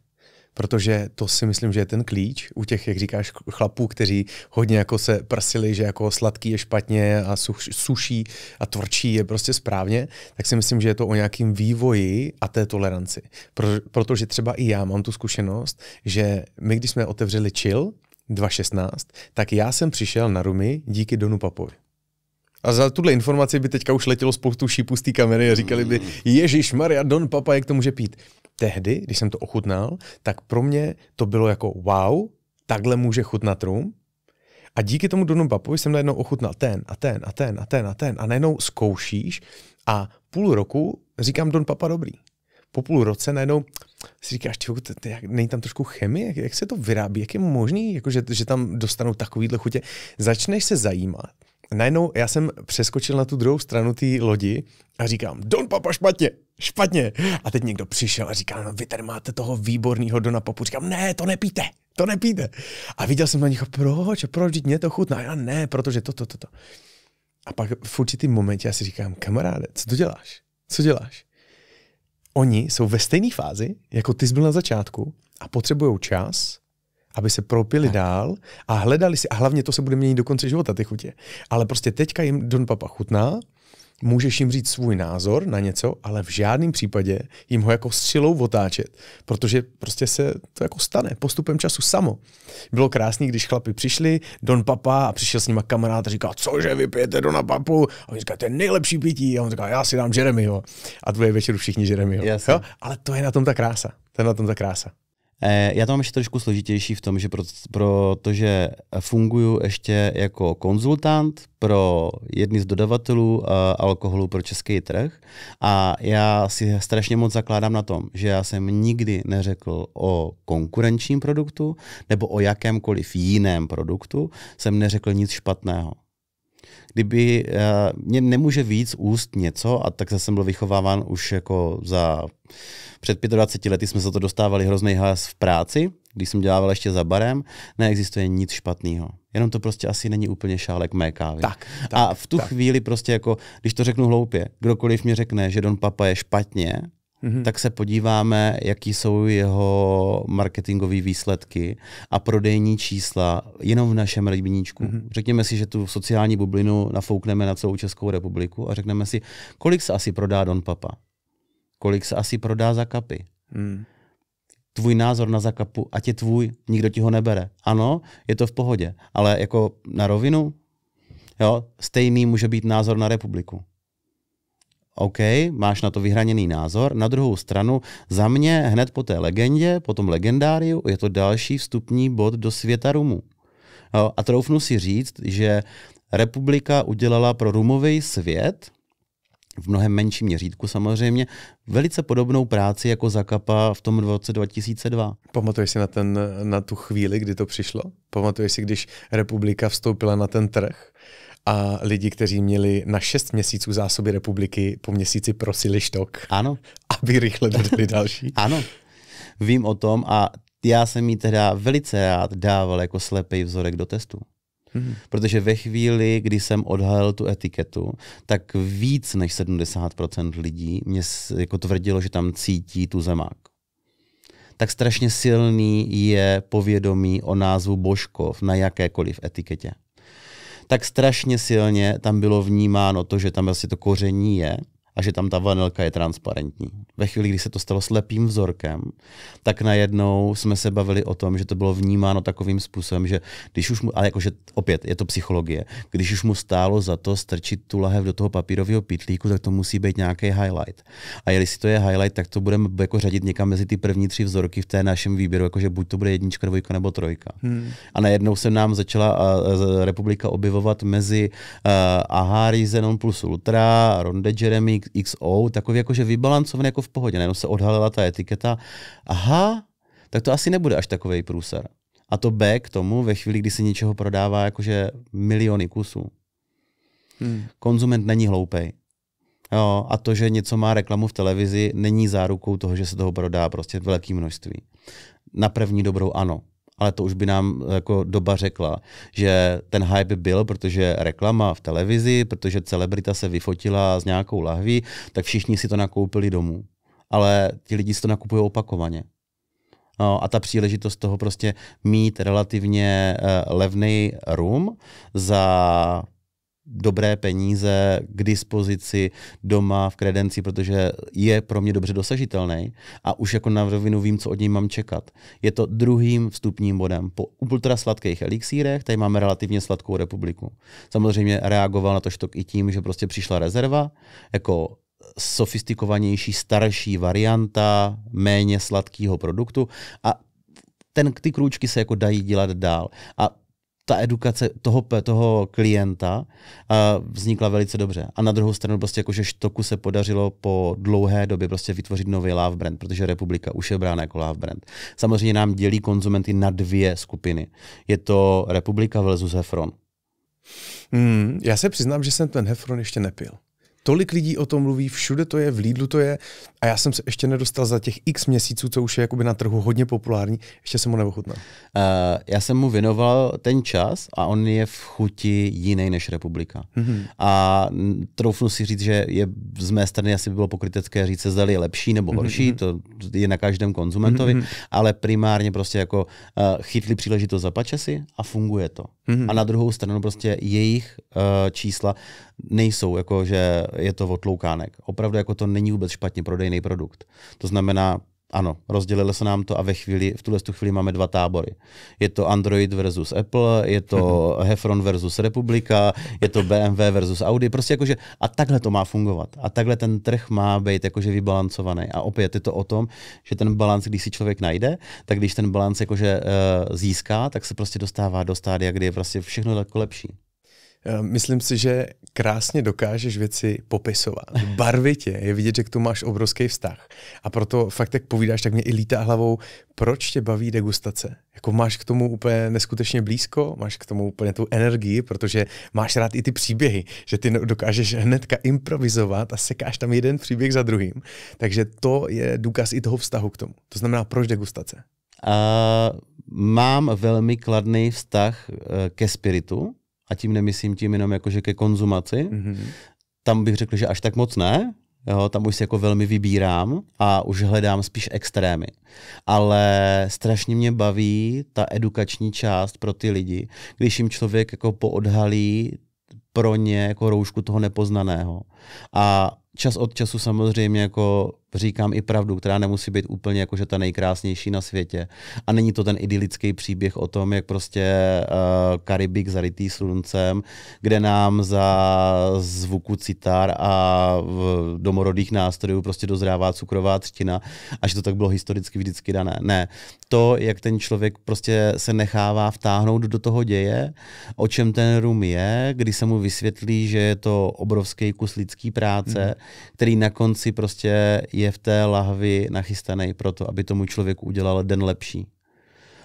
protože to si myslím, že je ten klíč u těch, jak říkáš, chlapů, kteří hodně jako se prsili, že jako sladký je špatně a suší a tvrdší je prostě správně, tak si myslím, že je to o nějakém vývoji a té toleranci. protože třeba i já mám tu zkušenost, že my, když jsme otevřeli chill, 2016, tak já jsem přišel na Rumy díky Donu Papovi. A za tuhle informaci by teďka už letělo spoustu šípů z té kamery a říkali by, Ježíš Maria, Don Papa, jak to může pít? Tehdy, když jsem to ochutnal, tak pro mě to bylo jako wow, takhle může chutnat rum. A díky tomu Donu Papovi jsem najednou ochutnal ten a ten a ten a ten a ten a najednou zkoušíš a půl roku říkám Don Papa dobrý po půl roce najednou si říkáš, ty, to, to, jak, není tam trošku chemie, jak, jak se to vyrábí, jak je možný, jako, že, že tam dostanou takovýhle chutě. Začneš se zajímat. Najednou já jsem přeskočil na tu druhou stranu té lodi a říkám, Don Papa špatně, špatně. A teď někdo přišel a říkal, no vy tady máte toho výborného Dona Papu. Říkám, ne, to nepíte, to nepíte. A viděl jsem na nich, proč, proč, teď mě to chutná. Já ne, protože to, to, to, to. A pak v určitým momentě já si říkám, kamaráde, co to děláš? Co děláš? oni jsou ve stejné fázi, jako ty jsi byl na začátku a potřebují čas, aby se propili tak. dál a hledali si, a hlavně to se bude měnit do konce života, ty chutě. Ale prostě teďka jim Don Papa chutná, můžeš jim říct svůj názor na něco, ale v žádném případě jim ho jako střilou otáčet, protože prostě se to jako stane postupem času samo. Bylo krásný, když chlapi přišli, Don Papa a přišel s nima kamarád a říkal, cože vy pijete Dona Papu? A on říká, to je nejlepší pití. A on říká, já si dám Jeremyho. A druhý večer všichni Jeremyho. Jo? Ale to je na tom ta krása. To je na tom ta krása. Eh, já to mám ještě trošku složitější v tom, že pro, protože funguji ještě jako konzultant pro jedny z dodavatelů eh, alkoholu pro český trh a já si strašně moc zakládám na tom, že já jsem nikdy neřekl o konkurenčním produktu nebo o jakémkoliv jiném produktu, jsem neřekl nic špatného kdyby uh, mě nemůže víc úst něco, a tak jsem byl vychováván už jako za před 25 lety jsme za to dostávali hrozný hlas v práci, když jsem dělával ještě za barem, neexistuje nic špatného. Jenom to prostě asi není úplně šálek mé kávy. Tak, tak, a v tu tak. chvíli prostě jako, když to řeknu hloupě, kdokoliv mi řekne, že Don Papa je špatně, Mm-hmm. tak se podíváme, jaký jsou jeho marketingové výsledky a prodejní čísla jenom v našem rybníčku. Mm-hmm. Řekněme si, že tu sociální bublinu nafoukneme na celou Českou republiku a řekneme si, kolik se asi prodá Don Papa kolik se asi prodá za kapy. Hmm. Tvůj názor na zakapu, ať je tvůj, nikdo ti ho nebere. Ano, je to v pohodě, ale jako na rovinu, jo, stejný může být názor na republiku. OK, máš na to vyhraněný názor. Na druhou stranu, za mě hned po té legendě, po tom legendáriu, je to další vstupní bod do světa rumu. A troufnu si říct, že republika udělala pro rumový svět v mnohem menším měřítku samozřejmě, velice podobnou práci jako Zakapa v tom roce 2002. Pamatuješ si na, ten, na tu chvíli, kdy to přišlo? Pamatuješ si, když republika vstoupila na ten trh? a lidi, kteří měli na 6 měsíců zásoby republiky, po měsíci prosili štok, ano. aby rychle dodali další. ano, vím o tom a já jsem jí teda velice rád dával jako slepý vzorek do testu hmm Protože ve chvíli, kdy jsem odhalil tu etiketu, tak víc než 70% lidí mě jako tvrdilo, že tam cítí tu zemák tak strašně silný je povědomí o názvu Božkov na jakékoliv etiketě. Tak strašně silně tam bylo vnímáno to, že tam vlastně to koření je a že tam ta vanilka je transparentní ve chvíli, kdy se to stalo slepým vzorkem, tak najednou jsme se bavili o tom, že to bylo vnímáno takovým způsobem, že když už mu, ale jakože opět je to psychologie, když už mu stálo za to strčit tu lahev do toho papírového pitlíku, tak to musí být nějaký highlight. A jestli to je highlight, tak to budeme jako řadit někam mezi ty první tři vzorky v té našem výběru, jakože buď to bude jednička, dvojka nebo trojka. Hmm. A najednou se nám začala uh, republika objevovat mezi uh, Ahari, Zenon plus Ultra, Ronde Jeremy, XO, takový jakože vybalancovaný jako v pohodě, najednou se odhalila ta etiketa, aha, tak to asi nebude až takový průser. A to B k tomu ve chvíli, kdy se něčeho prodává jakože miliony kusů. Hmm. Konzument není hloupej. Jo, a to, že něco má reklamu v televizi, není zárukou toho, že se toho prodá prostě velké množství. Na první dobrou ano, ale to už by nám jako doba řekla, že ten hype byl, protože reklama v televizi, protože celebrita se vyfotila s nějakou lahví, tak všichni si to nakoupili domů ale ti lidi si to nakupují opakovaně. No, a ta příležitost toho prostě mít relativně uh, levný rum za dobré peníze k dispozici doma v kredenci, protože je pro mě dobře dosažitelný a už jako na rovinu vím, co od něj mám čekat. Je to druhým vstupním bodem. Po ultra sladkých elixírech, tady máme relativně sladkou republiku. Samozřejmě reagoval na to štok i tím, že prostě přišla rezerva, jako sofistikovanější, starší varianta méně sladkého produktu a ten, ty krůčky se jako dají dělat dál. A ta edukace toho, toho klienta uh, vznikla velice dobře. A na druhou stranu prostě jakože Štoku se podařilo po dlouhé době prostě vytvořit nový love brand, protože Republika už je brána jako love brand. Samozřejmě nám dělí konzumenty na dvě skupiny. Je to Republika versus Hefron. Hmm, já se přiznám, že jsem ten Hefron ještě nepil. Tolik lidí o tom mluví, všude to je, v Lidlu to je a já jsem se ještě nedostal za těch x měsíců, co už je jakoby na trhu hodně populární, ještě jsem mu neochutnal. Uh, eh, já jsem mu věnoval ten čas a on je v chuti jiný než republika. Mm-hmm. A troufnu si říct, že je z mé strany asi by bylo pokrytecké říct, se je lepší nebo mhm, horší, mm-hmm. to je na každém konzumentovi, mm-hmm. ale primárně prostě jako uh, chytli příležitost, za pačesy a funguje to. Mm-hmm. A na druhou stranu prostě jejich uh, čísla nejsou jako, že je to otloukánek. Opravdu jako to není vůbec špatně prodejný produkt. To znamená, ano, rozdělilo se nám to a ve chvíli, v tuhle chvíli máme dva tábory. Je to Android versus Apple, je to mhm. Hefron versus Republika, je to BMW versus Audi, prostě jakože a takhle to má fungovat. A takhle ten trh má být jakože vybalancovaný. A opět je to o tom, že ten balans, když si člověk najde, tak když ten balans jakože uh, získá, tak se prostě dostává do stádia, kdy je prostě všechno daleko lepší. Eh, myslím si, že krásně dokážeš věci popisovat. Barvitě je vidět, že k tomu máš obrovský vztah. A proto fakt, jak povídáš, tak mě i lítá hlavou, proč tě baví degustace? Jako máš k tomu úplně neskutečně blízko, máš k tomu úplně tu energii, protože máš rád i ty příběhy, že ty no, dokážeš hnedka improvizovat a sekáš tam jeden příběh za druhým. Takže to je důkaz i toho vztahu k tomu. To znamená, proč degustace? Uh, mám velmi kladný vztah uh, ke spiritu a tím nemyslím tím jenom jakože ke konzumaci, mm-hmm. tam bych řekl, že až tak moc ne, Jo, tam už si jako velmi vybírám a už hledám spíš extrémy. Ale strašně mě baví ta edukační část pro ty lidi, když jim člověk jako poodhalí pro ně jako roušku toho nepoznaného. A čas od času samozřejmě jako říkám i pravdu, která nemusí být úplně jako že ta nejkrásnější na světě. A není to ten idylický příběh o tom, jak prostě uh, Karibik zarytý sluncem, kde nám za zvuku citar a v domorodých nástrojů prostě dozrává cukrová třtina a že to tak bylo historicky vždycky dané. Ne. To, jak ten člověk prostě se nechává vtáhnout do toho děje, o čem ten rum je, kdy se mu vysvětlí, že je to obrovský kus lidský práce, mm který na konci prostě je v té lahvi nachystaný pro to, aby tomu člověku udělal den lepší.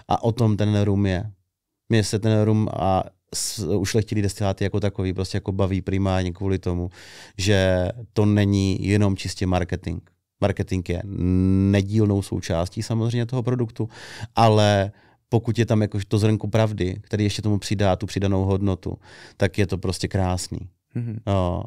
A o tom ten rum je. Mně se ten rum a ušlechtilý destiláty jako takový prostě jako baví primárně kvůli tomu, že to není jenom čistě marketing. Marketing je nedílnou součástí samozřejmě toho produktu, ale pokud je tam jako to zrnku pravdy, který ještě tomu přidá tu přidanou hodnotu, tak je to prostě krásný. Mm-hmm.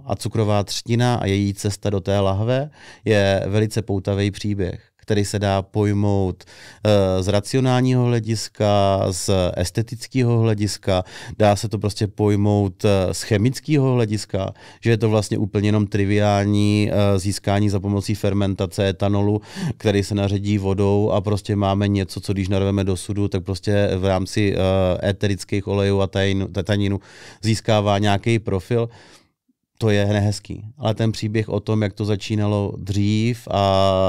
A cukrová třtina a její cesta do té lahve je velice poutavý příběh, který se dá pojmout eh, z racionálního hlediska, z estetického hlediska, dá se to prostě pojmout eh, z chemického hlediska, že je to vlastně úplně jenom triviální eh, získání za pomocí fermentace etanolu, který se naředí vodou a prostě máme něco, co když narveme do sudu, tak prostě v rámci eterických olejů a tajinu, tajinu získává nějaký profil to je nehezký. Ale ten příběh o tom, jak to začínalo dřív a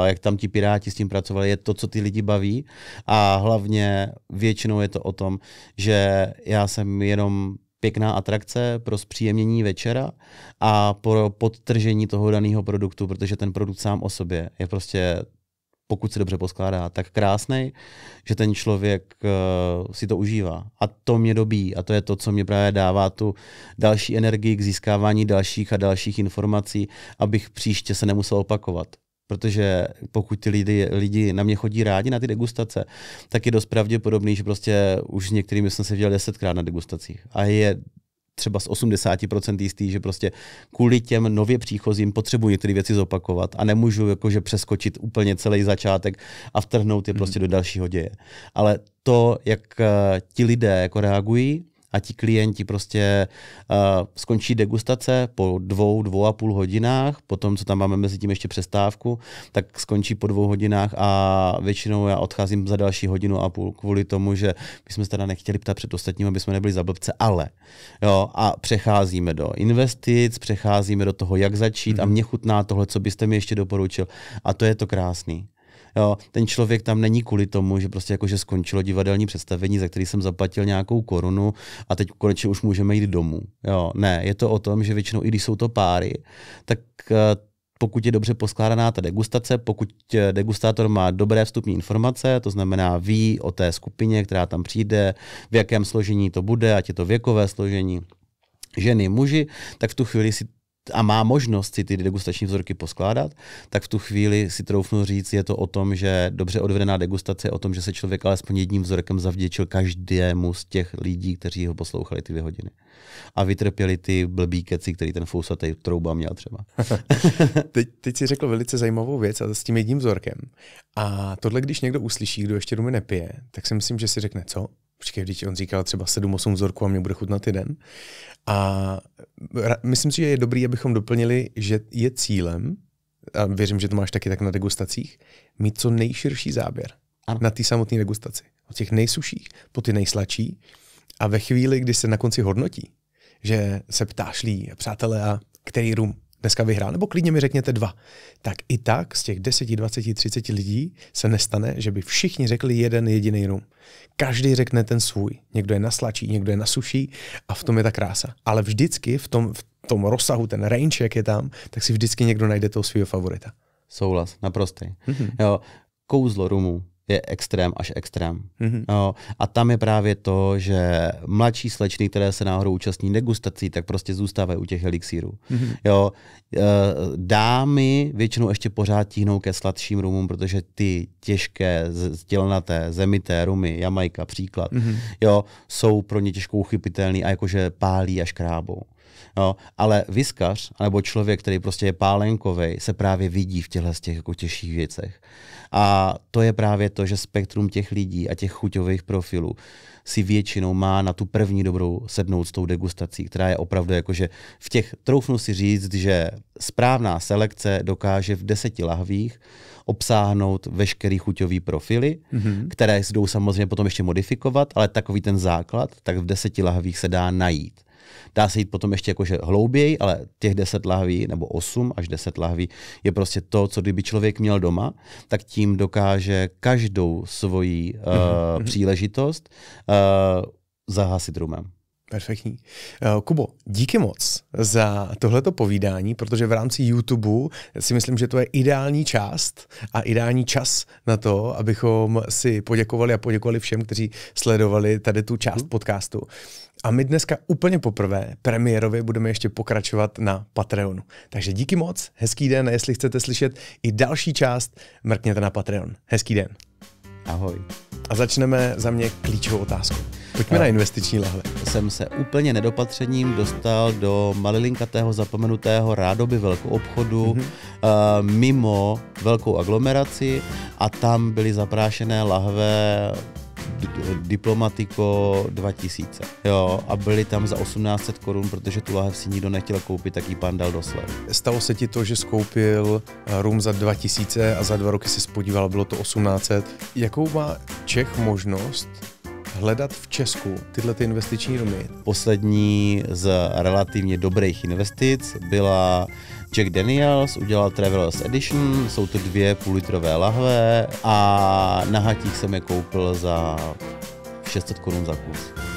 jak tam ti piráti s tím pracovali, je to, co ty lidi baví. A hlavně většinou je to o tom, že já jsem jenom pěkná atrakce pro zpříjemnění večera a pro podtržení toho daného produktu, protože ten produkt sám o sobě je prostě pokud se dobře poskládá, tak krásný, že ten člověk uh, si to užívá. A to mě dobí. A to je to, co mě právě dává tu další energii k získávání dalších a dalších informací, abych příště se nemusel opakovat. Protože pokud ty lidi, lidi na mě chodí rádi na ty degustace, tak je dost pravděpodobný, že prostě už s některými jsem se viděl desetkrát na degustacích. A je třeba z 80% jistý, že prostě kvůli těm nově příchozím potřebuji některé věci zopakovat a nemůžu jakože přeskočit úplně celý začátek a vtrhnout je prostě mhm. do dalšího děje. Ale to, jak eh, ti lidé jako reagují, a ti klienti prostě uh, skončí degustace po dvou, dvou a půl hodinách, potom, co tam máme mezi tím ještě přestávku, tak skončí po dvou hodinách a většinou já odcházím za další hodinu a půl kvůli tomu, že my jsme se teda nechtěli ptát před ostatním, aby jsme nebyli za blbce, ale jo, a přecházíme do investic, přecházíme do toho, jak začít mm-hmm. a mhm. mě chutná tohle, co byste mi ještě doporučil a to je to krásný. Jo, ten člověk tam není kvůli tomu, že prostě jako, že skončilo divadelní představení, za který jsem zaplatil nějakou korunu a teď konečně už můžeme jít domů. Jo, ne, je to o tom, že většinou, i když jsou to páry, tak eh, pokud je dobře poskládaná ta degustace, pokud eh, degustátor má dobré vstupní informace, to znamená ví o té skupině, která tam přijde, v jakém složení to bude, ať je to věkové složení, ženy, muži, tak v tu chvíli si a má možnost si ty degustační vzorky poskládat, tak v tu chvíli si troufnu říct, je to o tom, že dobře odvedená degustace je o tom, že se člověk alespoň jedním vzorkem zavděčil každému z těch lidí, kteří ho poslouchali ty dvě hodiny. A vytrpěli ty blbý keci, který ten fousatý trouba měl třeba. teď, teď si řekl velice zajímavou věc a s tím jedním vzorkem. A tohle, když někdo uslyší, kdo ještě rumy nepije, tak si myslím, že si řekne, co? Počkej, když on říkal třeba 7-8 vzorků a mě bude chutnat jeden. A myslím si, že je dobrý, abychom doplnili, že je cílem, a věřím, že to máš taky tak na degustacích, mít co nejširší záběr ano. na té samotné degustaci. Od těch nejsuších po ty nejslačí. A ve chvíli, kdy se na konci hodnotí, že se ptáš lí, přátelé, a který rum, dneska vyhrál, nebo klidně mi řekněte dva, tak i tak z těch 10, 20, 30 lidí se nestane, že by všichni řekli jeden jediný rum. Každý řekne ten svůj. Někdo je na slačí, někdo je na suší a v tom je ta krása. Ale vždycky v tom, v tom rozsahu, ten range, jak je tam, tak si vždycky někdo najde toho svého favorita. Souhlas, naprostý. Mm-hmm. Jo, kouzlo rumu je extrém až extrém. Mm-hmm. No, a tam je právě to, že mladší slečny, které se náhodou účastní degustací, tak prostě zůstávají u těch elixírů. Mm-hmm. Jo, e, dámy většinou ještě pořád tíhnou ke sladším rumům, protože ty těžké, stělnaté, zemité rumy, Jamaika příklad, mm-hmm. jo, jsou pro ně těžko uchypitelný a jakože pálí až krábou. Jo, ale vyskař, nebo člověk, který prostě je pálenkový, se právě vidí v těchto z těch jako těžších věcech. A to je právě to, že spektrum těch lidí a těch chuťových profilů si většinou má na tu první dobrou sednout s tou degustací, která je opravdu jakože v těch, troufnu si říct, že správná selekce dokáže v deseti lahvích obsáhnout veškerý chuťový profily, mm-hmm. které se jdou samozřejmě potom ještě modifikovat, ale takový ten základ, tak v deseti lahvích se dá najít. Dá se jít potom ještě jakože hlouběji, ale těch 10 lahví nebo 8 až 10 lahví je prostě to, co kdyby člověk měl doma, tak tím dokáže každou svoji uh, příležitost uh, Eh, zahasit rumem. Perfektní. Eh, Kubo, díky moc za tohleto povídání, protože v rámci YouTube si myslím, že to je ideální část a ideální čas na to, abychom si poděkovali a poděkovali všem, kteří sledovali tady tu část hmm. podcastu. A my dneska úplně poprvé premiérově budeme ještě pokračovat na Patreonu. Takže díky moc, hezký den a jestli chcete slyšet i další část, mrkněte na Patreon. Hezký den. Ahoj. A začneme za mě klíčovou otázkou. Pojďme a na investiční lahve. Jsem se úplně nedopatřením dostal do malilinkatého zapomenutého rádoby velkou obchodu mm-hmm. uh, eh, mimo velkou aglomeraci a tam byly zaprášené lahve Diplomatico 2000. Jo, a byli tam za 1800 korun, protože tu lahev si nikdo nechtěl koupit, tak ji pán dal do Stalo se ti to, že skoupil eh, rum za 2000 a za dva roky se spodíval, bylo to 1800. Jakou má Čech možnost hledat v Česku tyhle ty investiční domy? Poslední z relativně dobrých investic byla Jack Daniels, udělal Travelers Edition, jsou to dvě půllitrové lahve a na hatích jsem je koupil za 600 korun za kus.